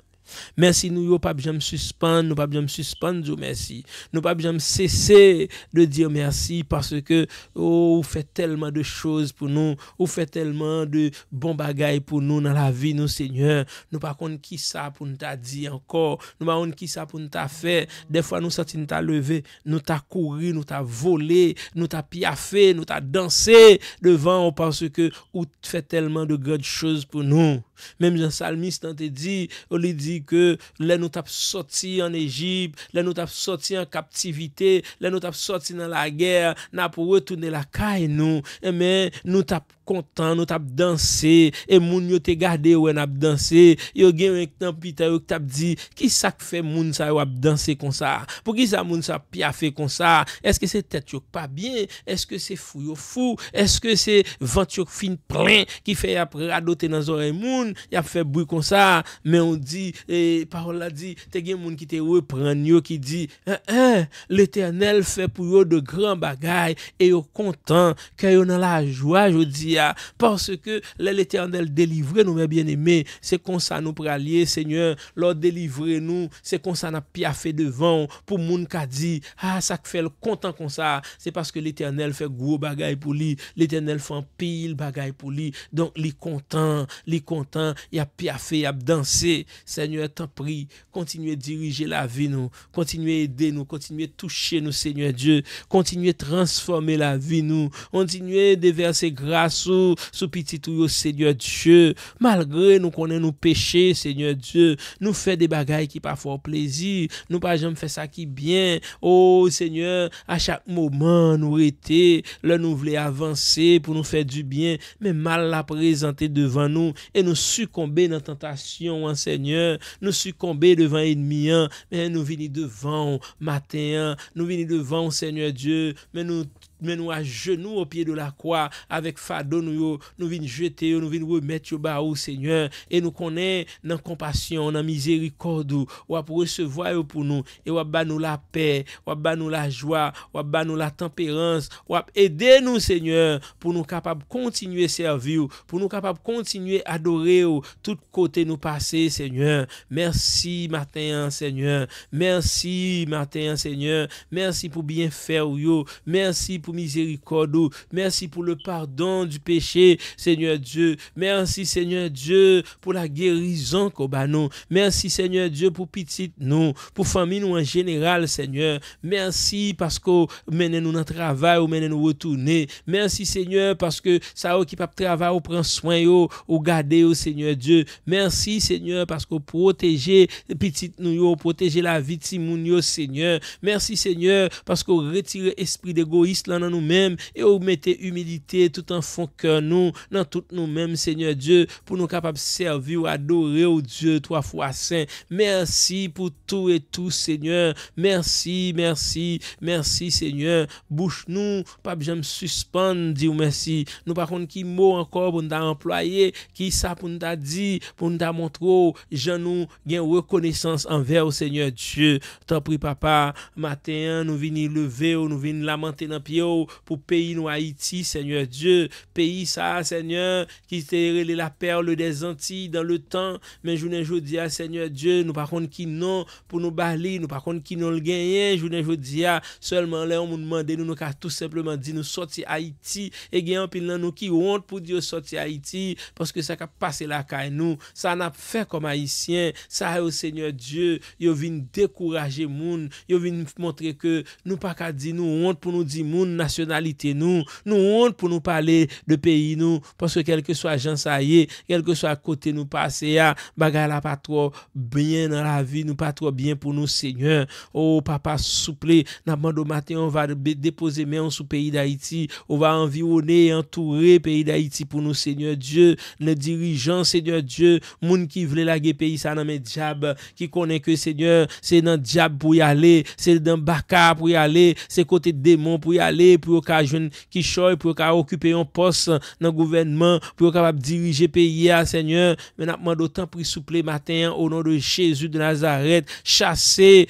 Merci nous yo pas me suspendre, nous pas jamais suspendre vous merci. Nous pas jamais cesser de dire merci parce que oh, vous faites tellement de choses pour nous, vous fait tellement de bons bagailles pour nous dans la vie nous Seigneur. Nous pas contre qui ça pour nous t'a dit encore, nous pas contre qui ça pour nous t'a fait. Des fois nous sentons nous t'a levé, nous t'a couru, nous t'a volé, nous t'a piaffé, nous t'a dansé devant parce que vous fait tellement de grandes choses pour nous. Mem Jean Salmiste nan te di, ou li di ke, le nou tap soti an Egypt, le nou tap soti an kaptivite, le nou tap soti nan la ger, nan pou we toune la kay nou. Emen, eh, nou tap... kontan nou tap danse e moun yo te gade ou en ap danse yo gen yon ek tan pi ta yo tap di ki sa ke fe moun sa yo ap danse kon sa, pou ki sa moun sa pi a fe kon sa, eske se tet yon pa bien eske se fou yo fou eske se vant yon fin plen ki fe yon ap radote nan zon e moun yon ap fe bou kon sa, men ou di e parola di, te gen moun ki te ou e pran yo ki di eh, eh, l'Eternel fe pou yo de gran bagay, e yo kontan ke yo nan la jwa, yo di Parce que l'Éternel délivre nous, mes bien-aimés. C'est comme ça nous pralier, Seigneur. Lors délivrer nous, c'est comme ça nous piaffé devant pour moun qui dit, ah, ça fait le content comme ça. C'est parce que l'Éternel fait gros bagaille pour lui. L'Éternel fait pile bagaille pour lui. Donc, les est content, il est content, il a piaffé, il a dansé. Seigneur, t'en prie, continuez à diriger la vie, nous. Continuez à aider, nous. Continuez à toucher, nous, Seigneur Dieu. Continuez à transformer la vie, nous. Continuez à déverser grâce sous petit tuyau, ou Seigneur Dieu, Malgré nous connaît nous péchés, Seigneur Dieu, Nous fait des bagailles qui parfois plaisir. Nous ne faisons ça ça qui est bien, oh Seigneur, à chaque moment, nous étions. le nous voulions avancer pour nous faire du bien, mais mal la présenter devant nous et nous succomber dans tentation. tentation, Seigneur, nous succomber devant ennemi hein. mais nous venir devant matin, hein. nous venir devant Seigneur Dieu, mais nous nous à genoux au pied de la croix avec fado, nous nous venons jeter nous venons remettre bas au Seigneur et nous connaît dans compassion dans miséricorde ou à recevoir pour nous et ou nous la paix ou nous la joie ou ba nous la tempérance ou aider nous Seigneur pour nous capables continuer servir pour nous capables continuer adorer tout côté nous passer Seigneur merci matin Seigneur merci matin Seigneur merci pour bien faire yo merci pour miséricorde. Merci pour le pardon du péché, Seigneur Dieu. Merci, Seigneur Dieu, pour la guérison Kobano. Merci, Seigneur Dieu, pour petite nous, pour famille nous en général, Seigneur. Merci parce que mène nous dans travail, ou mène nous retourner. Merci, Seigneur, parce que ça qui pas travail, ou prend soin, yo, ou garder, yo, Seigneur Dieu. Merci, Seigneur, parce que protéger petite nous, yo, protéger la vie de Seigneur. Merci, Seigneur, parce que retirer esprit d'égoïste nan nou menm, e ou oh mette umilite tout an fon kèr nou, nan tout nou menm, sènyèr Diyo, pou nou kapab servi ou adore ou Diyo, toafou asen, mersi pou tou etou, sènyèr, mersi, mersi, mersi, sènyèr, bouch nou, pap jèm suspande, di ou mersi, nou pa konde ki mò ankor pou nou da employe, ki sa pou nou da di, pou nou da montrou, jan nou gen wèk koneysans an vè ou sènyèr Diyo, ta oh, oh pri papa, maten, nou vini leve ou nou vini lamante nan piyo, pou peyi nou Haiti, seigneur Diyo, peyi sa, seigneur, ki te rele la perle de zanti dan le tan, men jounen joudiya, seigneur Diyo, nou pa konde ki nou pou nou bali, nou pa konde ki nou l genyen, jounen joudiya, selman le, ou moun mande nou, nou ka tout sepleman di nou soti Haiti, e genyen pil nan nou ki wont pou Diyo soti Haiti, paske sa ka pase la kay nou, sa na fe kom Haitien, sa re ou seigneur Diyo, yo vin dekouraje moun, yo vin montre ke, nou pa ka di nou, wont pou nou di m nasyonalite nou, nou honte pou nou pale de peyi nou, poske kelke swa jan sa ye, kelke swa kote nou pase ya, bagay la pa tro bien nan la vi, nou pa tro bien pou nou seigneur, ou oh, papa souple, nan mando mate, ou va depose men sou peyi da iti ou va anviwone, entoure peyi da iti pou nou seigneur dieu le dirijan seigneur dieu, moun ki vle lage peyi sa nan men diab ki konen ke seigneur, se nan diab pou yale, se nan baka pou yale se kote demon pou yale pour qu'à qui pour occuper un poste dans le gouvernement pour capable diriger pays à Seigneur mais n'a demande autant pris souple matin au nom de Jésus de Nazareth chasser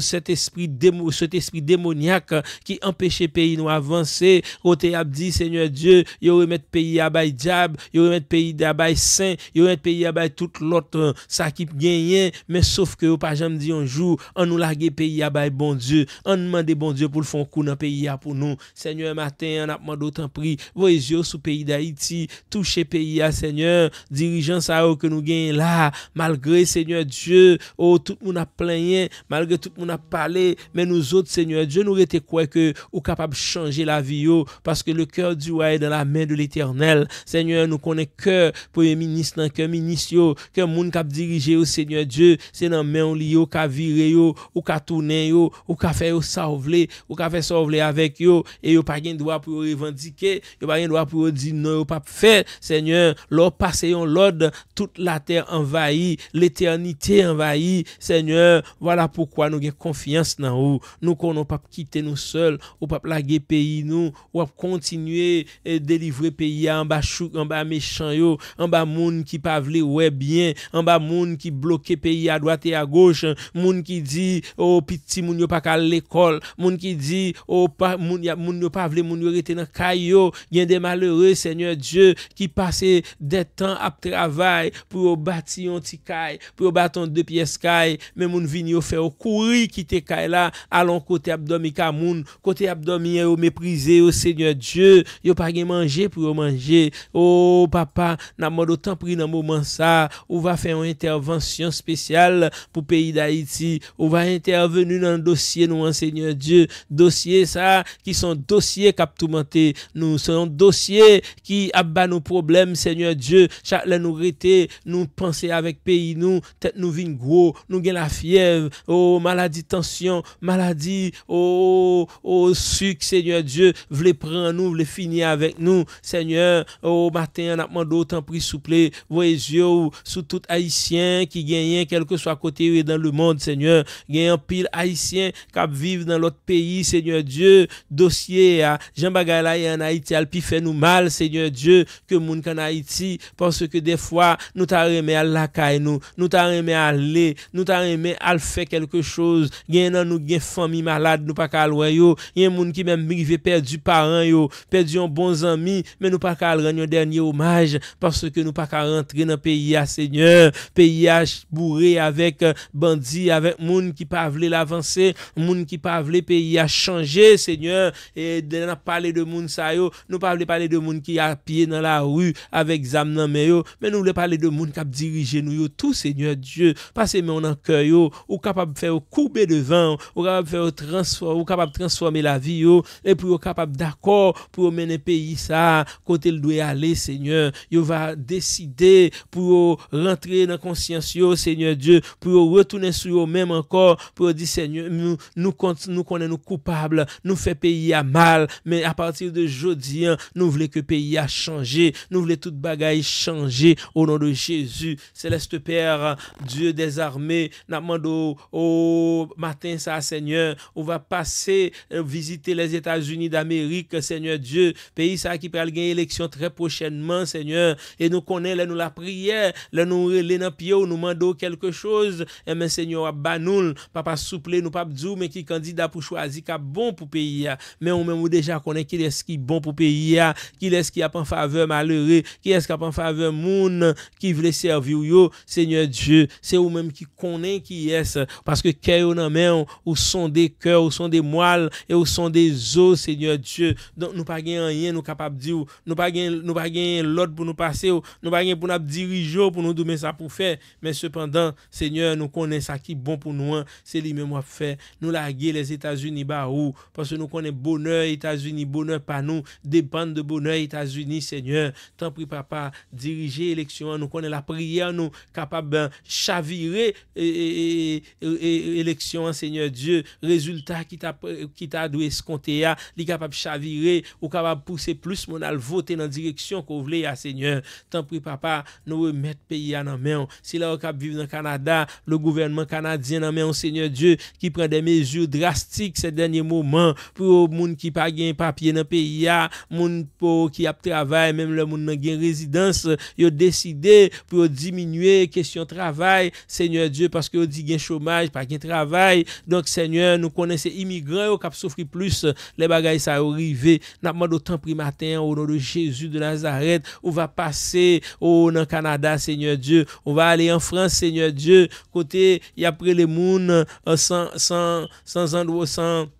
cet esprit cet esprit démoniaque qui empêchait pays nous avancer côté a dit Seigneur Dieu yo le pays à bail diable yo le pays à bail saint yo remettre pays à bail toute l'autre ça qui gagne mais sauf que pas jamais dit un jour on nous larguer pays à bail bon Dieu on demande bon Dieu pour le fond coup dans pays à pour nous Seigneur matin an apman doutan pri Voye zyo sou peyi da iti Touche peyi a seigneur Dirijans oh, oh, a ou ke nou gen la oh, Malgre seigneur Diyo Ou tout moun ap planyen Malgre tout moun ap pale Men nou zot seigneur Diyo nou rete kwe ke ou kapab chanje la vi yo Paske le keur Diyo a e dan la men de l'eternel Seigneur nou kone keur Poye minis nan keur minis yo Ke moun kap dirije yo seigneur Diyo Se nan men ou li yo ka vire yo Ou ka tounen yo Ou ka fe yo sarvle Ou ka fe sarvle avek yo e yo pa gen dwa pou yo revendike non, yo pa gen dwa pou yo di nou yo pa pou fè seigneur, lò passe yon lòd tout la ter envayi l'eternite envayi, seigneur wala poukwa nou gen konfians nan ou nou kon nou pa pou kite nou sol ou pa pou lage peyi nou ou pa pou kontinue delivre peyi an ba chouk, an ba mechanyo an ba moun ki pavle wè bien an ba moun ki bloke peyi a doate a goche, moun ki di o oh, piti moun yo pa kal lekol moun ki di, o moun ya moun yo pa vle moun yo rete nan kay yo gen de malheure seigneur Dje ki pase detan ap travay pou yo bati yon ti kay pou yo bati yon de piyes kay men moun vini yo fe yo kouri kite kay la alon kote abdomi kamoun kote abdomi yo meprize yo seigneur Dje yo pa gen manje pou yo manje o oh, papa nan mod o tan pri nan mouman sa ou va fe yon intervensyon spesyal pou peyi da iti ou va intervenu nan dosye nou an seigneur Dje dosye sa ki sou dossier qui a nous, sommes dossier qui abat nos problèmes, Seigneur Dieu. Chaque nous rete, nous penser avec pays, nous, tête nous vine gros, nous gagne la fièvre, oh, maladie, tension, maladie, oh, oh, oh sucre, Seigneur Dieu, les prendre nous, voulez finir avec nous, Seigneur, oh, matin, on a demandé autant prix souple, voyez yeux, sous tout haïtien qui gagne, quel que soit côté dans le monde, Seigneur, gagne un pile haïtien qui vivre dans l'autre pays, Seigneur Dieu, dossier dosye hein. a, jan bagay la ye al pi fè nou mal, Seigneur Dieu, que moun kan Haïti, parce ke fois nou ta reme al lakay nou, nous ta reme à le, nous ta reme al fè quelque chose, gen nan nou gen fami malade nou pa kalwe yo, gen moun ki men perdu par paran yo, Perdu yon bon zami, mais nou pa ka ren yon dernier hommage parce que nou pa ka rentre nan peyi hein, a Seigneur, pays a bourré avec euh, bandi, avec moun ki pa vle l'avancer moun ki pa vle peyi a changer Seigneur, E de nan pale de moun sa yo, nou pale pale de moun ki apye nan la wu avek zam nan me yo, men nou pale pale de moun kap dirije nou yo tou, Seigneur Diyo. Pase men nan kè yo, ou kapap fè ou koube devan, ou kapap fè ou transforme la vi yo, e pou ou kapap d'akor pou ou menen peyi sa, kontel dwe ale, Seigneur. Yo va deside pou ou rentre nan konsyans yo, Seigneur Diyo, pou ou retoune sou yo menen ankor, pou ou di, Seigneur, nou konen nou koupable, nou fè peyi, a mal, men apatir de jodi an, nou vle ke peyi a chanje, nou vle tout bagay chanje ou nan de Jezu, seleste per, Dieu desarmé, nan mandou, ou matin sa, seigneur, ou va pase, euh, visite les Etats-Unis d'Amérique, seigneur Dieu, peyi sa ki prel genye leksyon tre pochenman, seigneur, e nou konen lè nou la priè, lè nou lè nan pyo, nou mandou kelke chose, e men seigneur, a banoul, papa souple nou papdou, men ki kandida pou chwazi ka bon pou peyi a. men ou men mou deja kone ki les ki bon pou peyi ya ki les ki apan fave malere ki les ki apan fave moun ki vle servi ou yo seigneur Dje se ou men mou ki konen ki yes paske kè ou nan men ou son de kè ou son de mwal e ou son de zo seigneur Dje nou pa gen an yen nou kapap di ou nou pa gen lot pou nou pase ou nou pa gen pou nou ap dirijo pou nou dume sa pou fe men sependan seigneur nou konen sa ki bon pou nou an se li men mou ap fe nou lage les Etasunibar ou paske nou konen bon bonheur Etats-Unis, bonheur pa nou, depande de bonheur Etats-Unis, seigneur. Tan pri papa, dirije eleksyon an nou, konen la priya an nou, kapab chavire eleksyon eh, eh, eh, an, seigneur dieu, rezultat ki ta adou eskonte ya, li kapab chavire ou kapab pousse plus, moun al vote nan direksyon kon vle ya, seigneur. Tan pri papa, nou wè met peyi an an men, si la wè kap vive nan Kanada, le gouvernment kanadien an men an seigneur dieu, ki pren de mezou drastik se denye mouman, pou ou moun ki pa gen papye nan peyi ya, moun pou ki ap travay, menm le moun nan gen rezidans, yo deside pou yo diminwe kesyon travay, seigneur Diyo, paske yo di gen chomaj, pa gen travay, donk seigneur, nou konese imigran yo kap sofri plus, le bagay sa yo rive, nanp man do tempri maten, ou nan do Jezu de Nazaret, ou va pase ou nan Kanada, seigneur Diyo, ou va ale en France, seigneur Diyo, kote, y apre le moun, euh, san zan dou, san...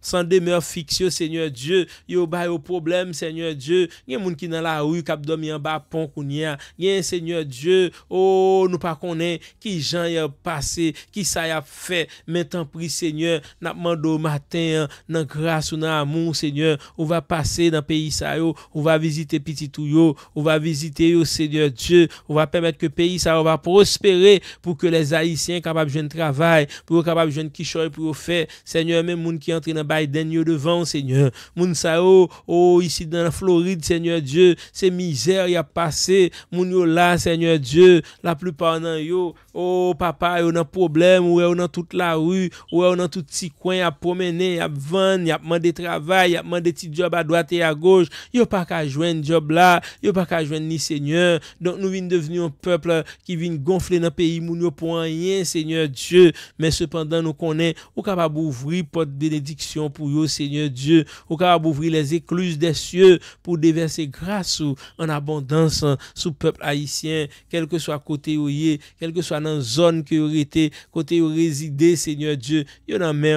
san demeor fiksyo, Seigneur Diyo, yo bayo problem, Seigneur Diyo, gen moun ki nan la ou, kapdom yon ba ponk ou nyan, gen Seigneur Diyo, ou oh, nou pa konen, ki jan yon pase, ki sa yon fe, men tan pri, Seigneur, nan mandou maten, nan kras ou nan amoun, Seigneur, ou va pase nan peyi sa yo, ou va vizite pititou yo, ou va vizite yo, Seigneur Diyo, ou va permette ke peyi sa yo va prospere, pou ke les aisyen kapap jwen travay, pou kapap jwen kishoy pou yo fe, Seigneur, men moun ki entre nan Biden yo devant, Seigneur. Moun sa oh, oh, ici dans la Floride, Seigneur Dieu, c'est misère y a passé. Moun là, Seigneur Dieu, la plupart nan yo, oh, papa, yo nan problème, ou yo nan toute la rue, ou yo nan tout petit coin à promener, à vendre, y a de travail, y a de petit job à droite et à gauche. Yo pas qu'à joindre job là, yo pas qu'à joindre ni Seigneur. Donc nous vinn devenir un peuple qui vient gonfler dans le pays moun yo pour rien, Seigneur Dieu. Mais cependant, nous connaît, ou capable ouvrir porte bénédiction pour vous, Seigneur Dieu. Au cas ouvrir les écluses des cieux pour déverser grâce en abondance hein, sous peuple haïtien, quel que soit côté où y est, quel que soit dans la zone que vous été, côté où résidez, Seigneur Dieu. Yon en met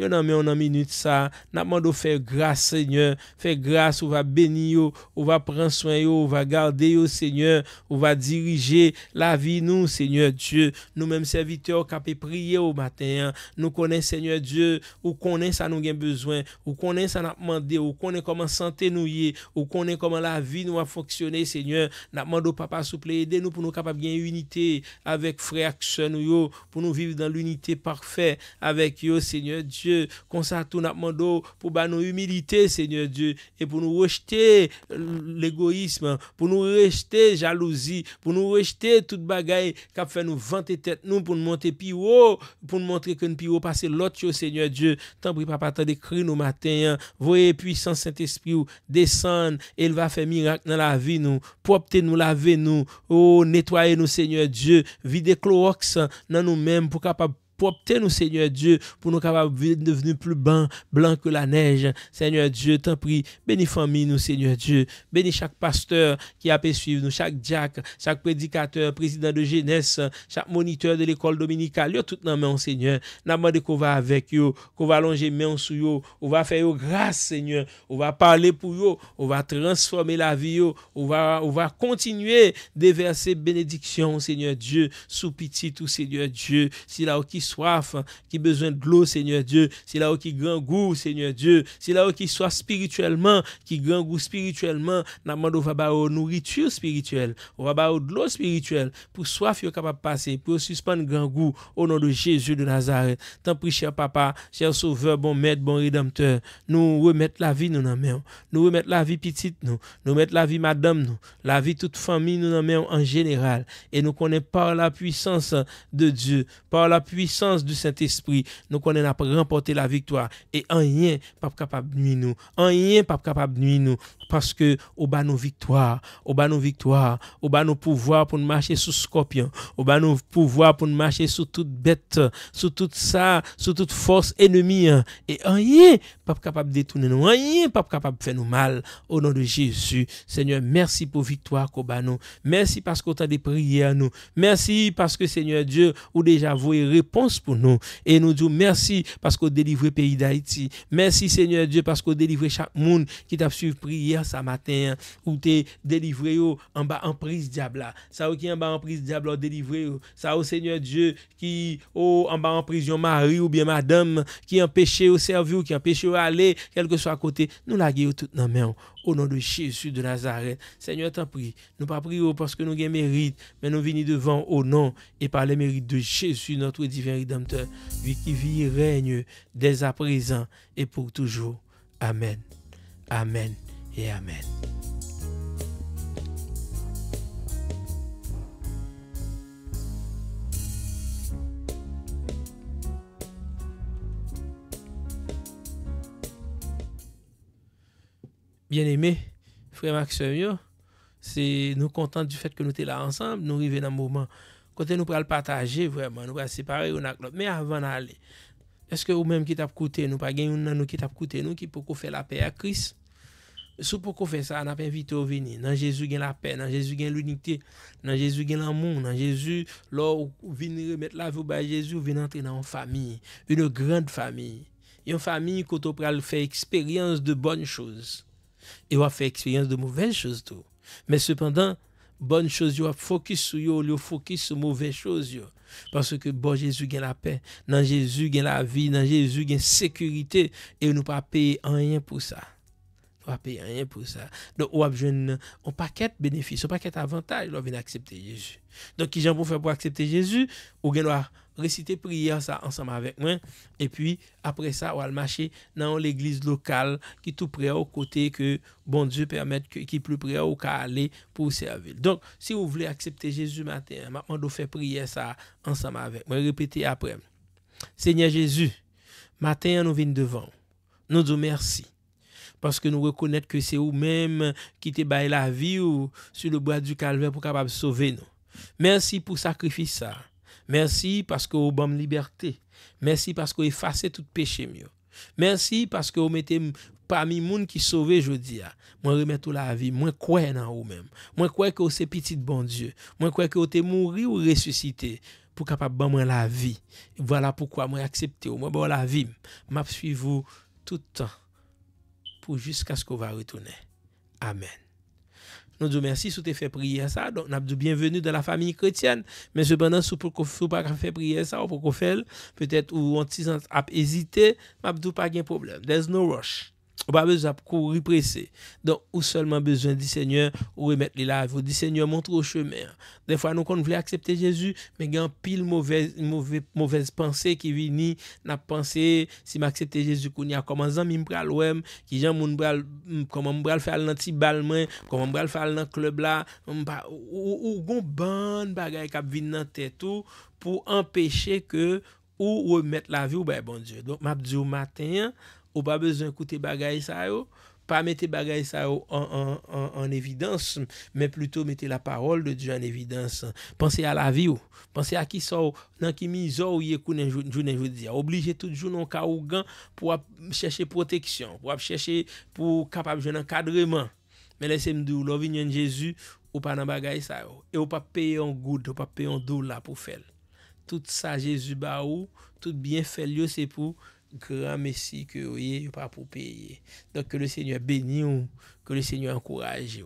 yon en met on en minute ça. N'a demandé faire grâce, Seigneur. Faire grâce, on va bénir, on va prendre soin, on va garder, Seigneur. On va diriger la vie, nous, Seigneur Dieu. Nous-mêmes serviteurs, avons prier au matin. Hein. Nous connaissons, Seigneur Dieu, ou connaissons ça nous gen bezwen, ou konen sa nap mande, ou konen koman sante nou ye, ou konen koman la vi nou a foksyone, seigneur, nap mando papa soupleye de nou pou nou kapab gen unité avek fré aksyon ou yo pou nou viv dan l'unité parfè avek yo, seigneur Diyo, konsa tou nap mando pou ba nou humilité, seigneur Diyo, e pou nou rejte l'egoisme, pou nou rejte jalouzi, pou nou rejte tout bagay kap fè nou vante tèt nou pou nou montè piwo, pou nou montè kwen piwo pase lot yo, seigneur Diyo, tan pri papa a dekri nou maten, voye puisan Saint-Esprit ou desan el va fe mirak nan la vi nou pou opte nou lave nou, ou oh, netwaye nou Seigneur Dieu, vide klo oks nan nou men pou kapap propter nous, Seigneur Dieu, pour nous capables de devenir plus blancs blanc que la neige. Seigneur Dieu, tant prie, bénis famille, nous, Seigneur Dieu. Bénis chaque pasteur qui a pu suivre nous, chaque Jack chaque prédicateur, président de jeunesse, chaque moniteur de l'école dominicale. tout dans main, Seigneur. N'a qu'on va avec vous, qu'on va allonger main sur vous. on va faire grâce, Seigneur. On va parler pour vous. on va transformer la vie, on va, on va continuer de verser bénédiction, Seigneur Dieu, sous pitié, tout, Seigneur Dieu. Si là, qui soif, qui besoin de l'eau, Seigneur Dieu. C'est là où qui grand goût, Seigneur Dieu. C'est là où qui soif spirituellement, qui grand goût spirituellement. Namando va une nourriture spirituelle, on va ba de l'eau spirituelle pour soif est capable passer, pour suspendre grand goût au nom de Jésus de Nazareth. Tant pis cher papa, cher sauveur, bon maître, bon rédempteur. Nous remettre la vie nous remettons Nous remettre la vie petite nous, nous mettre la vie madame nous, la vie toute famille nous nous en général et nous connaissons par la puissance de Dieu, par la puissance sens du Saint-Esprit, nous connaissons remporter la victoire. Et en rien, pas capable de nous. En rien, pas capable de nous parce que au bas nos victoires, au bas nos victoires, au bas nos pouvoirs pour nous marcher sous scorpion, au bas nos pouvoirs pour nous marcher sous toute bête, sous toute ça, sous toute force ennemie hein. et rien pas capable de détourner nous, rien pas capable de faire nous mal au nom de Jésus. Seigneur, merci pour victoire qu'au Merci parce qu'on as des prières nous. Merci parce que Seigneur Dieu ou déjà voué réponse pour nous et nous disons merci parce qu'on délivré pays d'Haïti. Merci Seigneur Dieu parce qu'on délivré chaque monde qui t'a suivi prière ça ce matin, ou t'es délivré en bas en prise diable. Ça qui en bas en prise diable, délivré. Ça au Seigneur Dieu qui oh, en bas en prison, Marie ou bien Madame qui péché au servir, qui empêchait à aller, quel que soit à côté. Nous la tout dans main. Au nom de Jésus de Nazareth. Seigneur, t'en prie. Nous pas prions parce que nous avons mérite, mais nous venons devant au nom et par les mérites de Jésus, notre divin rédempteur, lui qui vit et règne dès à présent et pour toujours. Amen. Amen. E amen. Bien-aimé, Frère Maxemio, nous contente du fait que nous étions là ensemble, nous arrivons dans le mouvement, quand nous pouvons le partager vraiment, nous pouvons le séparer, mais avant d'aller, est-ce que vous-même qui êtes à côté, nous parvenons à nous qui êtes à côté, nous qui pouvons faire la paix à Christ? Sou pou kon fè ça, on a invité ou vini. Nan Jésus gen la paix, dans Jésus gen l'unité, nan Jésus gen l'amour, nan Jésus, lor vini remet la vou ba Jésus vini entre nan yon fami, yon grand fami. Yon fami koto pral fè eksperyans de bonnes chouz. E wap fè eksperyans de mauvaises choses tou. Men sepandan, bonnes chouz yo wap fokus sou yo, yo fokus sou mouvèl chouz yo. Parce que bon Jésus gagne la paix, dans Jésus gagne la vie, dans Jésus gagne sécurité et nous pas payer rien pour ça ou pas payer rien pour ça. Donc, ou paquet de bénéfices, un paquet d'avantages, on accepter Jésus. Donc, qui j'en pour faire pour accepter Jésus, ou bien réciter prière ça ensemble avec moi. Et puis, après ça, on va marcher dans l'église locale qui est tout près au côté que bon Dieu permette que, qui est plus près au cas aller pour servir. Donc, si vous voulez accepter Jésus matin, maintenant, on faire prière ça ensemble avec moi. Répétez après. Seigneur Jésus, matin, nous venons devant. Nous disons merci parce que nous reconnaissons que c'est vous-même qui te la vie ou sur le bois du calvaire pour capable sauver nous. Merci pour sacrifice ça. Merci parce que vous la liberté. Merci parce que vous effacez tout péché mieux. Merci parce que vous mettez parmi les gens qui sauvent, je dis, ah, moi remets tout la vie, moi crois en vous-même. Moi crois que vous c'est petit bon Dieu. Moi crois que vous êtes mouru ou ressuscité pour capable de la vie. Voilà pourquoi moi accepté, moi bon la vie. M'a vous tout le temps pour jusqu'à ce qu'on va retourner. Amen. Nous disons merci si tu fait prier ça. Donc, nous disons bienvenue dans la famille chrétienne. Mais cependant, si tu ne pas faire prier ça, ou pour qu'on peut-être ou on a hésité, nous disons pas de problème. There's no rush. Ou ba bez ap kou riprese. Don ou solman bezwen di seigneur ou remet li lavi. Ou di seigneur montre ou cheme. De fwa nou kon nou vle aksepte Jezu. Men gen pil mouvez panse ki vi ni. Nap panse si ma aksepte Jezu kou ni akoman zan mi mpral wem. Ki jan moun mpral koman mpral fal nan ti balman. Koman mpral fal nan klub la. Ou gon ban bagay kap vin nan tetou. Po empeshe ke ou remet lavi ou bay bon dieu. Don map di ou maten ya. n'a pas besoin d'écouter bagaille ça pas mettre bagaille ça en, en, en, évidence, mais plutôt mettre la parole de Dieu en évidence. Pensez à la vie, pensez à qui sont dans qui mise ou y est Obligé toujours non kaougan pour chercher protection, pour chercher pour capable de encadrement. Mais laissez-moi dire, l'ovignon de Jésus, ou pas dans bagaille ça yo. Et ou pas payer en goutte, ou pas payer un dollar pour faire. Tout ça, Jésus ba tout bien fait c'est pour grand Messie que vous n'avez pas pour payer. Donc que le Seigneur bénisse, que le Seigneur encourage.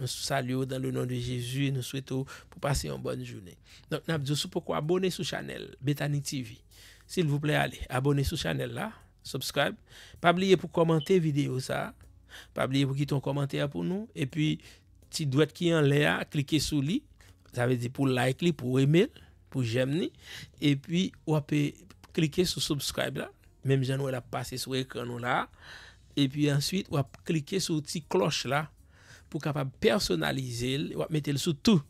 Nous saluons dans le nom de Jésus, nous souhaitons pour passer une bonne journée. Donc, nous avons pourquoi abonner sur channel Bethany TV. S'il vous plaît, allez, abonnez sur channel là, subscribe. Pas oublier pour commenter vidéo ça. Pas oublier pour quitter un commentaire pour nous. Et puis, si vous qui en l'air, cliquez sur lui. Ça veut dire pour like, pour aimer, pour j'aime. Et puis, vous pouvez cliquer sur subscribe là. Mem janou el ap pase sou ekran nou la. E pi answit wap klike sou ti kloch la pou kapab personalize el. Wap mette el sou tou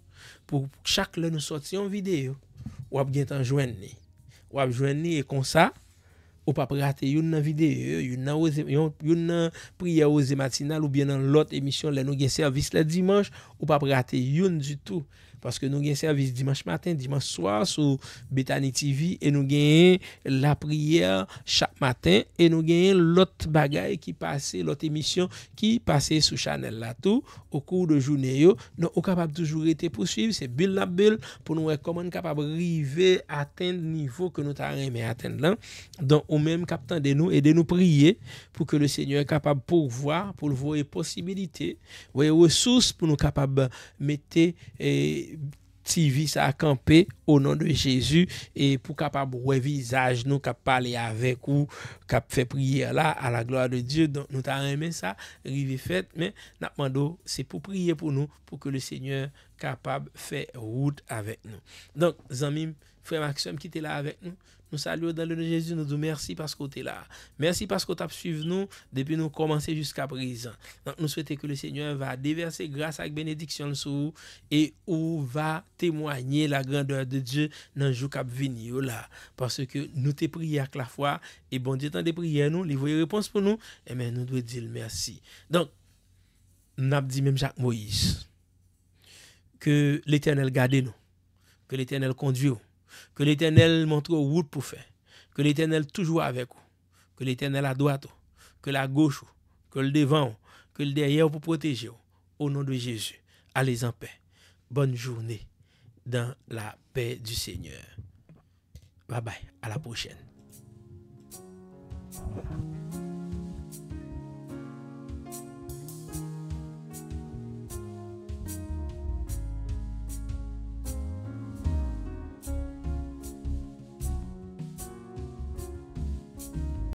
pou chak lè nou soti yon videyo. Wap gen tanjwen ni. Wap jwen ni e konsa. Wap ap rate yon nan videyo. Yon nan priya oze matinal ou bien nan lot emisyon lè nou gen servis lè dimanj. Wap ap rate yon di tou. parce que nous avons service dimanche matin, dimanche soir sur Bethany TV et nous avons la prière chaque matin et nous avons l'autre bagaille qui passait, l'autre émission qui passait sur Chanel là tout au cours de journée. Nous Donc, capables capable toujours été poursuivre, c'est bill la bill pour nous comment capable arriver à atteindre le niveau que nous avons atteindre là. Donc, nous même captant de nous et de nous prier pour que le Seigneur soit capable de voir, pour voir les possibilités, les ressources pour nous capables de mettre eh, TV ça a campé au nom de Jésus et pour capable de visage nous capable parler avec ou capable faire prier là à la gloire de Dieu donc nous t'a aimé ça rivé fait mais n'a c'est pour prier pour nous pour que le Seigneur capable faire route avec nous donc amis frère Maxime qui était là avec nous nous saluons dans le nom de Jésus, nous disons merci parce que tu es là. Merci parce que tu as suivi nous depuis nous commencer jusqu'à présent. Donc nous souhaitons que le Seigneur va déverser grâce avec bénédiction sur vous et où va témoigner la grandeur de Dieu dans le jour qui venir oh là. Parce que nous te prions avec la foi et bon Dieu t'a de prières nous, il une réponse pour nous et eh nous devons dire merci. Donc, nous avons dit même Jacques Moïse que l'Éternel garde nous, que l'Éternel conduit nous que l'Éternel montre route pour faire. Que l'Éternel toujours avec vous. Que l'Éternel à droite, que la gauche, que le devant, que le derrière pour protéger. Au nom de Jésus, allez en paix. Bonne journée dans la paix du Seigneur. Bye bye, à la prochaine.